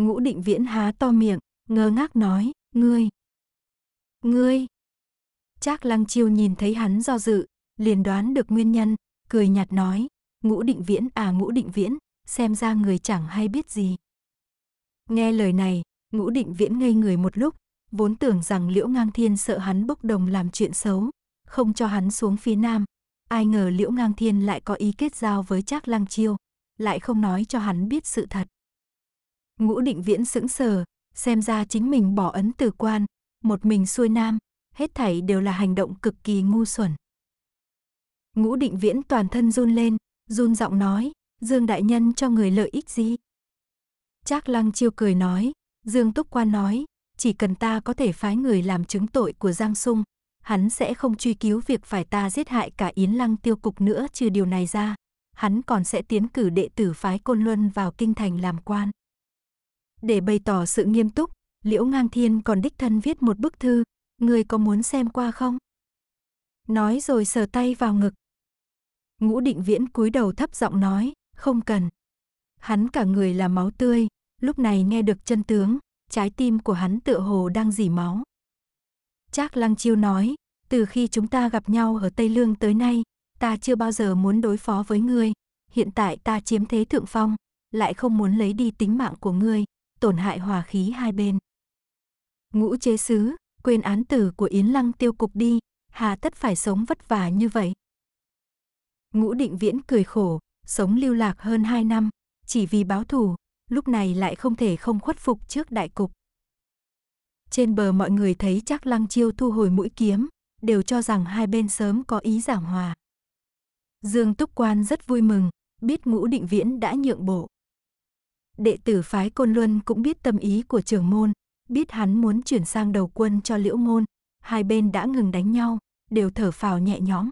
Speaker 1: Ngũ định viễn há to miệng, ngơ ngác nói, ngươi. Ngươi. Trác lăng chiêu nhìn thấy hắn do dự, liền đoán được nguyên nhân, cười nhạt nói, ngũ định viễn à ngũ định viễn, xem ra người chẳng hay biết gì. Nghe lời này, ngũ định viễn ngây người một lúc, vốn tưởng rằng liễu ngang thiên sợ hắn bốc đồng làm chuyện xấu, không cho hắn xuống phía nam. Ai ngờ liễu ngang thiên lại có ý kết giao với Trác lăng chiêu, lại không nói cho hắn biết sự thật. Ngũ định viễn sững sờ, xem ra chính mình bỏ ấn từ quan, một mình xuôi nam, hết thảy đều là hành động cực kỳ ngu xuẩn. Ngũ định viễn toàn thân run lên, run giọng nói, Dương Đại Nhân cho người lợi ích gì? Trác Lăng Chiêu cười nói, Dương Túc Quan nói, chỉ cần ta có thể phái người làm chứng tội của Giang Sung, hắn sẽ không truy cứu việc phải ta giết hại cả Yến Lăng tiêu cục nữa trừ điều này ra. Hắn còn sẽ tiến cử đệ tử phái Côn Luân vào kinh thành làm quan. Để bày tỏ sự nghiêm túc, Liễu Ngang Thiên còn đích thân viết một bức thư, người có muốn xem qua không? Nói rồi sờ tay vào ngực. Ngũ định viễn cúi đầu thấp giọng nói, không cần. Hắn cả người là máu tươi, lúc này nghe được chân tướng, trái tim của hắn tựa hồ đang dỉ máu. Trác Lăng Chiêu nói, từ khi chúng ta gặp nhau ở Tây Lương tới nay, ta chưa bao giờ muốn đối phó với ngươi, hiện tại ta chiếm thế thượng phong, lại không muốn lấy đi tính mạng của ngươi, tổn hại hòa khí hai bên. Ngũ chế sứ, quên án tử của Yến Lăng tiêu cục đi, hà tất phải sống vất vả như vậy. Ngũ định viễn cười khổ, sống lưu lạc hơn hai năm, chỉ vì báo thù, lúc này lại không thể không khuất phục trước đại cục. Trên bờ mọi người thấy chắc lăng chiêu thu hồi mũi kiếm, đều cho rằng hai bên sớm có ý giảng hòa. Dương Túc Quan rất vui mừng, biết ngũ định viễn đã nhượng bộ đệ tử phái Côn Luân cũng biết tâm ý của trưởng môn, biết hắn muốn chuyển sang đầu quân cho Liễu môn, hai bên đã ngừng đánh nhau, đều thở phào nhẹ nhõm.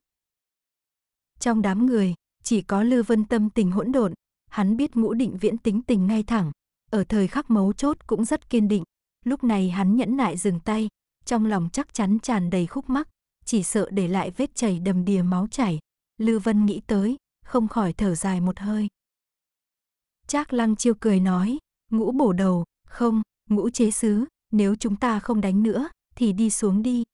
Speaker 1: Trong đám người, chỉ có Lư Vân tâm tình hỗn độn, hắn biết Ngũ Định Viễn tính tình ngay thẳng, ở thời khắc mấu chốt cũng rất kiên định, lúc này hắn nhẫn nại dừng tay, trong lòng chắc chắn tràn đầy khúc mắc, chỉ sợ để lại vết chảy đầm đìa máu chảy. Lư Vân nghĩ tới, không khỏi thở dài một hơi. Trác Lăng Chiêu cười nói, ngũ bổ đầu, không, ngũ chế sứ, nếu chúng ta không đánh nữa, thì đi xuống đi.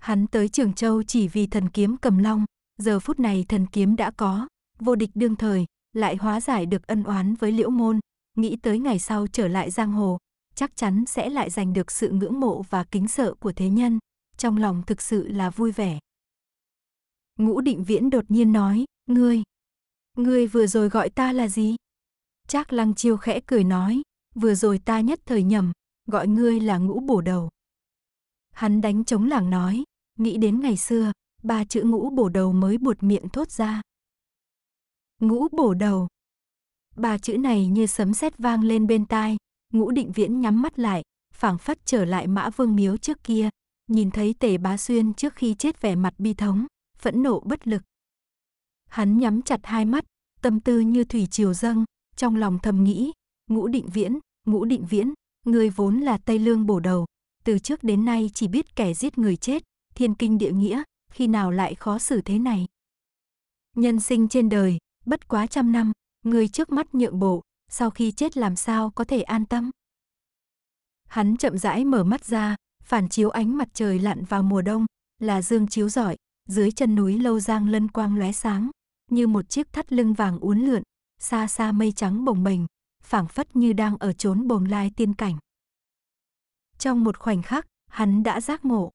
Speaker 1: Hắn tới Trường Châu chỉ vì thần kiếm cầm long, giờ phút này thần kiếm đã có, vô địch đương thời, lại hóa giải được ân oán với liễu môn, nghĩ tới ngày sau trở lại giang hồ, chắc chắn sẽ lại giành được sự ngưỡng mộ và kính sợ của thế nhân, trong lòng thực sự là vui vẻ. Ngũ định viễn đột nhiên nói, ngươi, ngươi vừa rồi gọi ta là gì? Trác Lăng Chiêu khẽ cười nói, vừa rồi ta nhất thời nhầm, gọi ngươi là ngũ bổ đầu. Hắn đánh chống lảng nói, nghĩ đến ngày xưa, ba chữ ngũ bổ đầu mới buột miệng thốt ra. Ngũ bổ đầu. Ba chữ này như sấm sét vang lên bên tai, ngũ định viễn nhắm mắt lại, phảng phất trở lại mã vương miếu trước kia, nhìn thấy tề bá xuyên trước khi chết vẻ mặt bi thống, phẫn nộ bất lực. Hắn nhắm chặt hai mắt, tâm tư như thủy triều dâng, trong lòng thầm nghĩ, ngũ định viễn, ngũ định viễn, người vốn là Tây Lương bổ đầu, từ trước đến nay chỉ biết kẻ giết người chết, thiên kinh địa nghĩa, khi nào lại khó xử thế này. Nhân sinh trên đời, bất quá trăm năm, người trước mắt nhượng bộ, sau khi chết làm sao có thể an tâm. Hắn chậm rãi mở mắt ra, phản chiếu ánh mặt trời lặn vào mùa đông, là dương chiếu giỏi dưới chân núi lâu giang lân quang lóe sáng, như một chiếc thắt lưng vàng uốn lượn, xa xa mây trắng bồng bềnh, phảng phất như đang ở chốn bồng lai tiên cảnh. Trong một khoảnh khắc, hắn đã giác ngộ.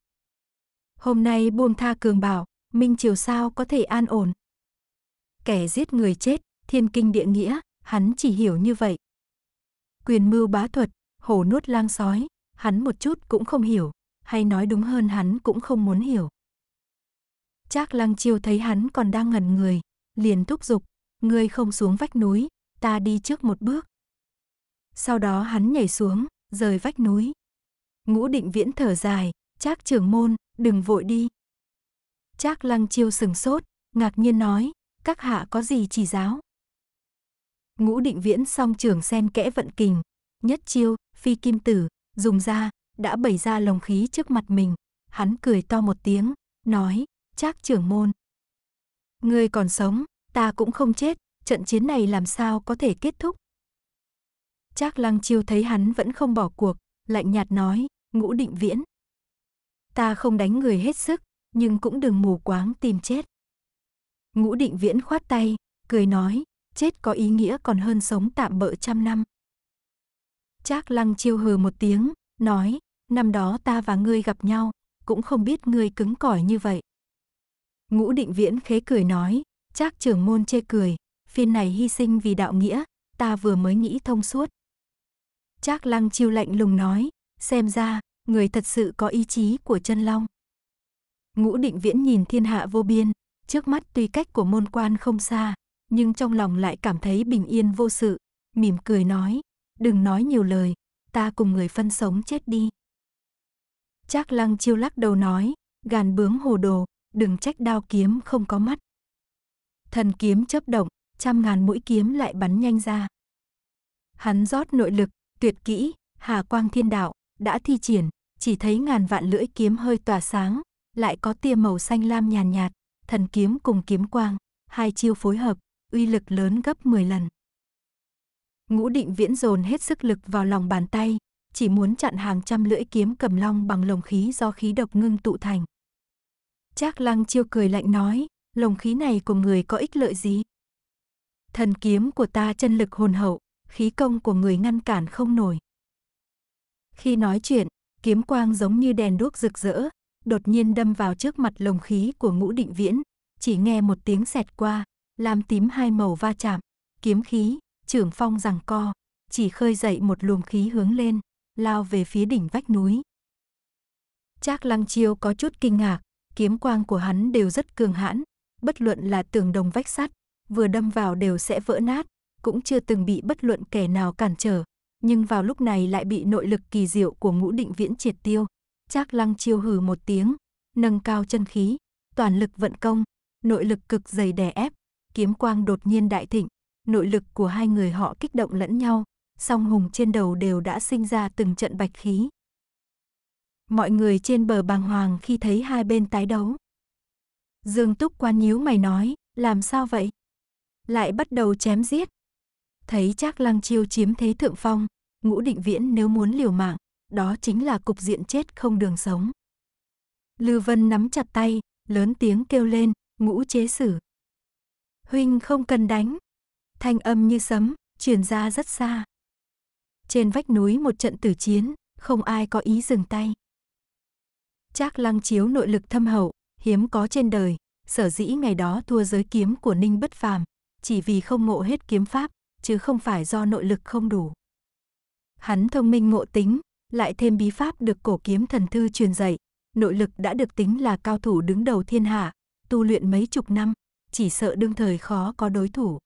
Speaker 1: Hôm nay buông tha cường bảo, minh chiều sao có thể an ổn. Kẻ giết người chết, thiên kinh địa nghĩa, hắn chỉ hiểu như vậy. Quyền mưu bá thuật, hổ nuốt lang sói, hắn một chút cũng không hiểu, hay nói đúng hơn hắn cũng không muốn hiểu. chắc Lăng Chiêu thấy hắn còn đang ngẩn người, liền thúc giục, ngươi không xuống vách núi, ta đi trước một bước. Sau đó hắn nhảy xuống, rời vách núi. Ngũ định viễn thở dài, Trác trưởng môn, đừng vội đi. Trác lăng chiêu sừng sốt, ngạc nhiên nói, các hạ có gì chỉ giáo. Ngũ định viễn song trường sen kẽ vận kình, nhất chiêu, phi kim tử, dùng ra, đã bày ra lồng khí trước mặt mình. Hắn cười to một tiếng, nói, Trác trưởng môn. Ngươi còn sống, ta cũng không chết, trận chiến này làm sao có thể kết thúc. Trác Lăng Chiêu thấy hắn vẫn không bỏ cuộc, lạnh nhạt nói, ngũ định viễn. Ta không đánh người hết sức, nhưng cũng đừng mù quáng tìm chết. Ngũ định viễn khoát tay, cười nói, chết có ý nghĩa còn hơn sống tạm bỡ trăm năm. Trác Lăng Chiêu hừ một tiếng, nói, năm đó ta và ngươi gặp nhau, cũng không biết ngươi cứng cỏi như vậy. Ngũ định viễn khế cười nói, Trác trưởng môn chê cười, phiên này hy sinh vì đạo nghĩa, ta vừa mới nghĩ thông suốt. Trác lăng chiêu lạnh lùng nói, xem ra, người thật sự có ý chí của chân long. Ngũ định viễn nhìn thiên hạ vô biên, trước mắt tuy cách của môn quan không xa, nhưng trong lòng lại cảm thấy bình yên vô sự, mỉm cười nói, đừng nói nhiều lời, ta cùng người phân sống chết đi. Trác lăng chiêu lắc đầu nói, gàn bướng hồ đồ, đừng trách đao kiếm không có mắt. Thần kiếm chấp động, trăm ngàn mũi kiếm lại bắn nhanh ra. Hắn rót nội lực, tuyệt kỹ, hà quang thiên đạo, đã thi triển, chỉ thấy ngàn vạn lưỡi kiếm hơi tỏa sáng, lại có tia màu xanh lam nhàn nhạt, thần kiếm cùng kiếm quang, hai chiêu phối hợp, uy lực lớn gấp 10 lần. Ngũ định viễn dồn hết sức lực vào lòng bàn tay, chỉ muốn chặn hàng trăm lưỡi kiếm cầm long bằng lồng khí do khí độc ngưng tụ thành. Trác lăng chiêu cười lạnh nói, lồng khí này của người có ích lợi gì? Thần kiếm của ta chân lực hồn hậu, khí công của người ngăn cản không nổi. Khi nói chuyện, kiếm quang giống như đèn đuốc rực rỡ, đột nhiên đâm vào trước mặt lồng khí của ngũ định viễn, chỉ nghe một tiếng xẹt qua, làm tím hai màu va chạm, kiếm khí, trưởng phong rằng co, chỉ khơi dậy một luồng khí hướng lên, lao về phía đỉnh vách núi. Trác Lăng Chiêu có chút kinh ngạc, kiếm quang của hắn đều rất cường hãn, bất luận là tường đồng vách sắt, vừa đâm vào đều sẽ vỡ nát, cũng chưa từng bị bất luận kẻ nào cản trở, nhưng vào lúc này lại bị nội lực kỳ diệu của ngũ định viễn triệt tiêu. Trác Lăng chiêu hừ một tiếng, nâng cao chân khí, toàn lực vận công, nội lực cực dày đè ép, kiếm quang đột nhiên đại thịnh, nội lực của hai người họ kích động lẫn nhau, song hùng trên đầu đều đã sinh ra từng trận bạch khí. Mọi người trên bờ bàng hoàng khi thấy hai bên tái đấu. Dương Túc quan nhíu mày nói, làm sao vậy? Lại bắt đầu chém giết. Thấy chắc lăng chiêu chiếm thế thượng phong, ngũ định viễn nếu muốn liều mạng, đó chính là cục diện chết không đường sống. Lưu Vân nắm chặt tay, lớn tiếng kêu lên, ngũ chế xử. Huynh không cần đánh. Thanh âm như sấm, truyền ra rất xa. Trên vách núi một trận tử chiến, không ai có ý dừng tay. Trác Lăng Chiếu nội lực thâm hậu, hiếm có trên đời, sở dĩ ngày đó thua giới kiếm của Ninh bất phàm, chỉ vì không ngộ hết kiếm pháp, chứ không phải do nội lực không đủ. Hắn thông minh ngộ tính, lại thêm bí pháp được cổ kiếm thần thư truyền dạy, nội lực đã được tính là cao thủ đứng đầu thiên hạ, tu luyện mấy chục năm, chỉ sợ đương thời khó có đối thủ.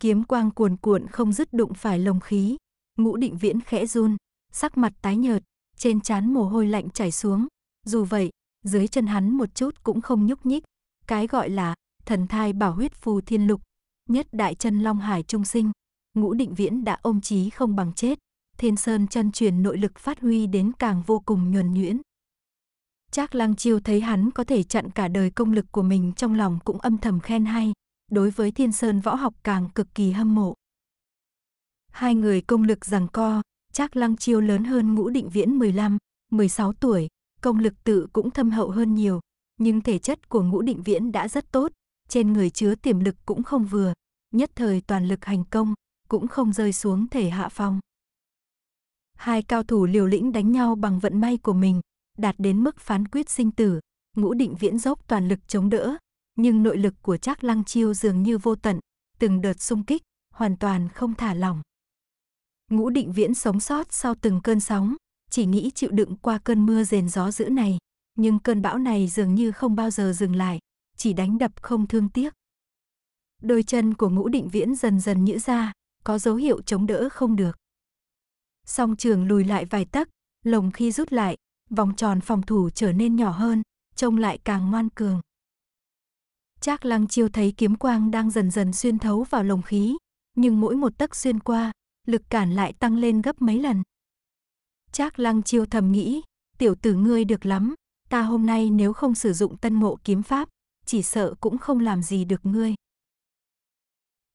Speaker 1: Kiếm quang cuồn cuộn không dứt đụng phải lồng khí, ngũ định viễn khẽ run, sắc mặt tái nhợt, trên trán mồ hôi lạnh chảy xuống. Dù vậy, dưới chân hắn một chút cũng không nhúc nhích. Cái gọi là thần thai bảo huyết phù thiên lục, nhất đại chân long hải trung sinh, ngũ định viễn đã ôm chí không bằng chết, thiên sơn chân truyền nội lực phát huy đến càng vô cùng nhuần nhuyễn. Trác Lăng Chiêu thấy hắn có thể chặn cả đời công lực của mình trong lòng cũng âm thầm khen hay, đối với Thiên Sơn võ học càng cực kỳ hâm mộ. Hai người công lực giằng co, Trác Lăng Chiêu lớn hơn Ngũ Định Viễn 15, 16 tuổi, công lực tự cũng thâm hậu hơn nhiều, nhưng thể chất của ngũ định viễn đã rất tốt, trên người chứa tiềm lực cũng không vừa, nhất thời toàn lực hành công, cũng không rơi xuống thể hạ phong. Hai cao thủ liều lĩnh đánh nhau bằng vận may của mình, đạt đến mức phán quyết sinh tử, ngũ định viễn dốc toàn lực chống đỡ, nhưng nội lực của Trác Lăng Chiêu dường như vô tận, từng đợt xung kích, hoàn toàn không thả lỏng. Ngũ Định Viễn sống sót sau từng cơn sóng, chỉ nghĩ chịu đựng qua cơn mưa rền gió dữ này. Nhưng cơn bão này dường như không bao giờ dừng lại, chỉ đánh đập không thương tiếc. Đôi chân của ngũ định viễn dần dần nhữ ra, có dấu hiệu chống đỡ không được. Song trường lùi lại vài tấc, lồng khi rút lại, vòng tròn phòng thủ trở nên nhỏ hơn, trông lại càng ngoan cường. Trác Lăng Chiêu thấy kiếm quang đang dần dần xuyên thấu vào lồng khí, nhưng mỗi một tấc xuyên qua, lực cản lại tăng lên gấp mấy lần. Trác Lăng Chiêu thầm nghĩ, tiểu tử ngươi được lắm, ta hôm nay nếu không sử dụng tân mộ kiếm pháp, chỉ sợ cũng không làm gì được ngươi.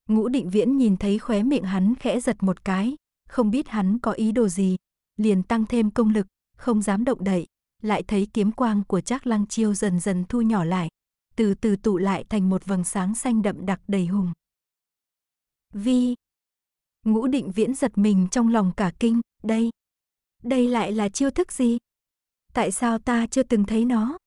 Speaker 1: Ngũ định viễn nhìn thấy khóe miệng hắn khẽ giật một cái, không biết hắn có ý đồ gì, liền tăng thêm công lực, không dám động đậy, lại thấy kiếm quang của Trác Lăng Chiêu dần dần thu nhỏ lại, từ từ tụ lại thành một vầng sáng xanh đậm đặc đầy hùng. Vi Ngũ định viễn giật mình trong lòng cả kinh, đây, đây lại là chiêu thức gì? Tại sao ta chưa từng thấy nó?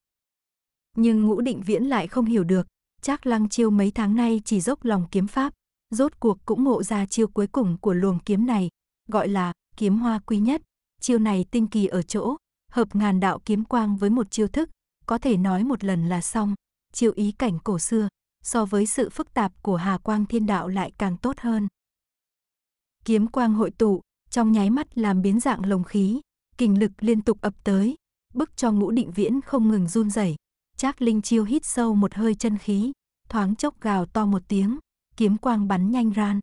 Speaker 1: Nhưng ngũ định viễn lại không hiểu được, chắc lăng chiêu mấy tháng nay chỉ dốc lòng kiếm pháp, rốt cuộc cũng ngộ ra chiêu cuối cùng của luồng kiếm này, gọi là kiếm hoa quý nhất. Chiêu này tinh kỳ ở chỗ, hợp ngàn đạo kiếm quang với một chiêu thức, có thể nói một lần là xong, chiêu ý cảnh cổ xưa, so với sự phức tạp của Hà Quang Thiên Đạo lại càng tốt hơn. Kiếm quang hội tụ, trong nháy mắt làm biến dạng lồng khí, kình lực liên tục ập tới, bức cho ngũ định viễn không ngừng run rẩy. Trác Linh Chiêu hít sâu một hơi chân khí, thoáng chốc gào to một tiếng, kiếm quang bắn nhanh ran.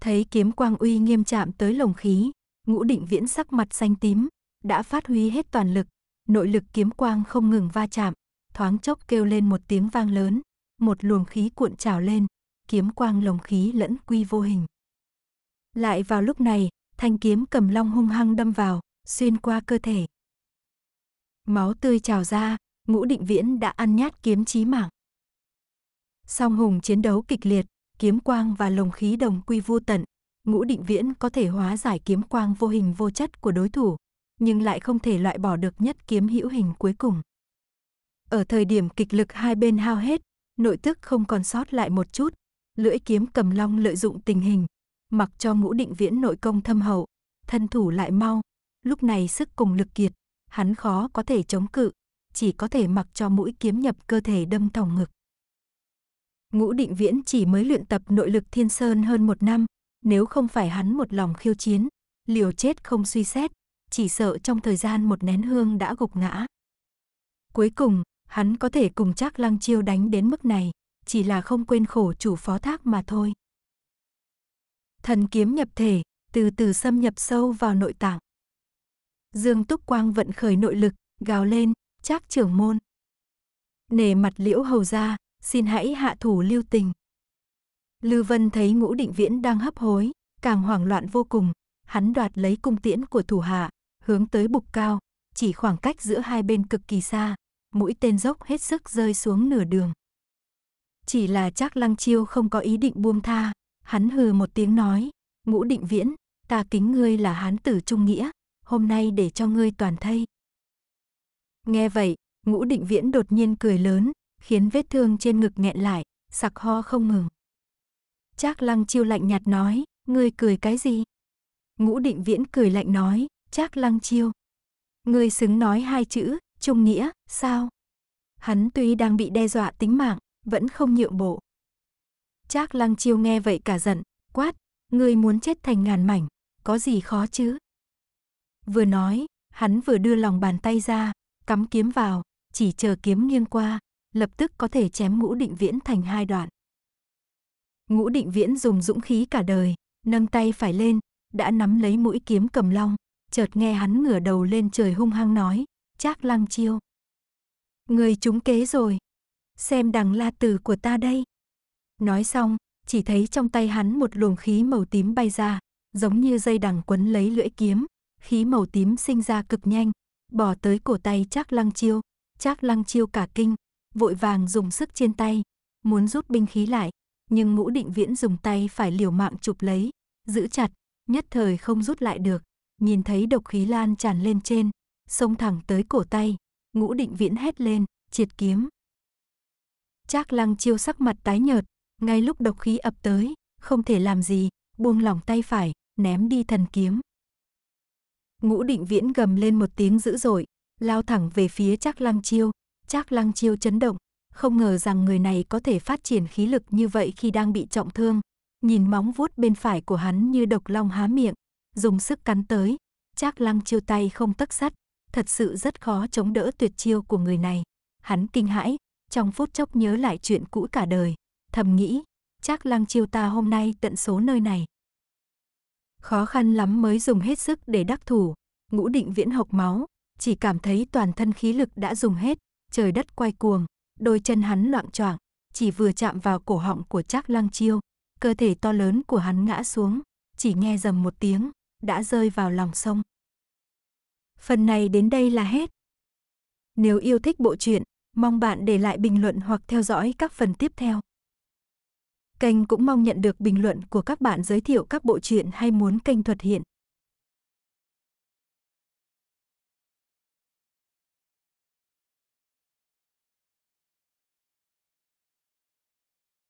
Speaker 1: Thấy kiếm quang uy nghiêm chạm tới lồng khí, ngũ định viễn sắc mặt xanh tím, đã phát huy hết toàn lực, nội lực kiếm quang không ngừng va chạm, thoáng chốc kêu lên một tiếng vang lớn, một luồng khí cuộn trào lên, kiếm quang lồng khí lẫn quy vô hình. Lại vào lúc này, thanh kiếm cầm long hung hăng đâm vào, xuyên qua cơ thể. Máu tươi trào ra, ngũ định viễn đã ăn nhát kiếm chí mạng. Song hùng chiến đấu kịch liệt, kiếm quang và lồng khí đồng quy vô tận. Ngũ định viễn có thể hóa giải kiếm quang vô hình vô chất của đối thủ, nhưng lại không thể loại bỏ được nhất kiếm hữu hình cuối cùng. Ở thời điểm kịch lực hai bên hao hết, nội tức không còn sót lại một chút, lưỡi kiếm cầm long lợi dụng tình hình, mặc cho ngũ định viễn nội công thâm hậu, thân thủ lại mau, lúc này sức cùng lực kiệt, hắn khó có thể chống cự, chỉ có thể mặc cho mũi kiếm nhập cơ thể đâm thòng ngực. Ngũ định viễn chỉ mới luyện tập nội lực thiên sơn hơn một năm, nếu không phải hắn một lòng khiêu chiến, liều chết không suy xét, chỉ sợ trong thời gian một nén hương đã gục ngã. Cuối cùng, hắn có thể cùng chắc lăng chiêu đánh đến mức này, chỉ là không quên khổ chủ phó thác mà thôi. Thần kiếm nhập thể, từ từ xâm nhập sâu vào nội tạng. Dương Túc Quang vận khởi nội lực, gào lên, chắc trưởng môn!" nề mặt Liễu Hầu ra, xin hãy hạ thủ lưu tình. Lưu Vân thấy Ngũ Định Viễn đang hấp hối, càng hoảng loạn vô cùng, hắn đoạt lấy cung tiễn của thủ hạ, hướng tới bục cao, chỉ khoảng cách giữa hai bên cực kỳ xa, mũi tên dốc hết sức rơi xuống nửa đường. Chỉ là chắc Lăng Chiêu không có ý định buông tha, Hắn hừ một tiếng nói, ngũ định viễn, ta kính ngươi là hán tử trung nghĩa, hôm nay để cho ngươi toàn thây. Nghe vậy, ngũ định viễn đột nhiên cười lớn, khiến vết thương trên ngực nghẹn lại, sặc ho không ngừng. Trác lăng chiêu lạnh nhạt nói, ngươi cười cái gì? Ngũ định viễn cười lạnh nói, Trác lăng chiêu. Ngươi xứng nói hai chữ, trung nghĩa, sao? Hắn tuy đang bị đe dọa tính mạng, vẫn không nhượng bộ. Trác Lăng Chiêu nghe vậy cả giận, quát, ngươi muốn chết thành ngàn mảnh, có gì khó chứ? Vừa nói, hắn vừa đưa lòng bàn tay ra, cắm kiếm vào, chỉ chờ kiếm nghiêng qua, lập tức có thể chém ngũ định viễn thành hai đoạn. Ngũ định viễn dùng dũng khí cả đời, nâng tay phải lên, đã nắm lấy mũi kiếm cầm long, chợt nghe hắn ngửa đầu lên trời hung hăng nói, Trác Lăng Chiêu. Người chúng kế rồi, xem đằng la tử của ta đây. Nói xong, chỉ thấy trong tay hắn một luồng khí màu tím bay ra, giống như dây đằng quấn lấy lưỡi kiếm, khí màu tím sinh ra cực nhanh, bỏ tới cổ tay Trác Lăng Chiêu, Trác Lăng Chiêu cả kinh, vội vàng dùng sức trên tay, muốn rút binh khí lại, nhưng Ngũ Định Viễn dùng tay phải liều mạng chụp lấy, giữ chặt, nhất thời không rút lại được, nhìn thấy độc khí lan tràn lên trên, xông thẳng tới cổ tay, Ngũ Định Viễn hét lên, triệt kiếm. Trác Lăng Chiêu sắc mặt tái nhợt, ngay lúc độc khí ập tới, không thể làm gì, buông lỏng tay phải, ném đi thần kiếm. Ngũ định viễn gầm lên một tiếng dữ dội, lao thẳng về phía Trác Lăng Chiêu, Trác Lăng Chiêu chấn động, không ngờ rằng người này có thể phát triển khí lực như vậy khi đang bị trọng thương. Nhìn móng vuốt bên phải của hắn như độc long há miệng, dùng sức cắn tới, Trác Lăng Chiêu tay không tất sắt, thật sự rất khó chống đỡ tuyệt chiêu của người này. Hắn kinh hãi, trong phút chốc nhớ lại chuyện cũ cả đời, thầm nghĩ, chắc lăng chiêu ta hôm nay tận số nơi này. Khó khăn lắm mới dùng hết sức để đắc thủ, ngũ định viễn hộc máu, chỉ cảm thấy toàn thân khí lực đã dùng hết, trời đất quay cuồng, đôi chân hắn loạn choạng, chỉ vừa chạm vào cổ họng của Trác Lăng Chiêu, cơ thể to lớn của hắn ngã xuống, chỉ nghe rầm một tiếng, đã rơi vào lòng sông. Phần này đến đây là hết. Nếu yêu thích bộ truyện, mong bạn để lại bình luận hoặc theo dõi các phần tiếp theo. Kênh cũng mong nhận được bình luận của các bạn giới thiệu các bộ truyện hay muốn kênh thuật hiện.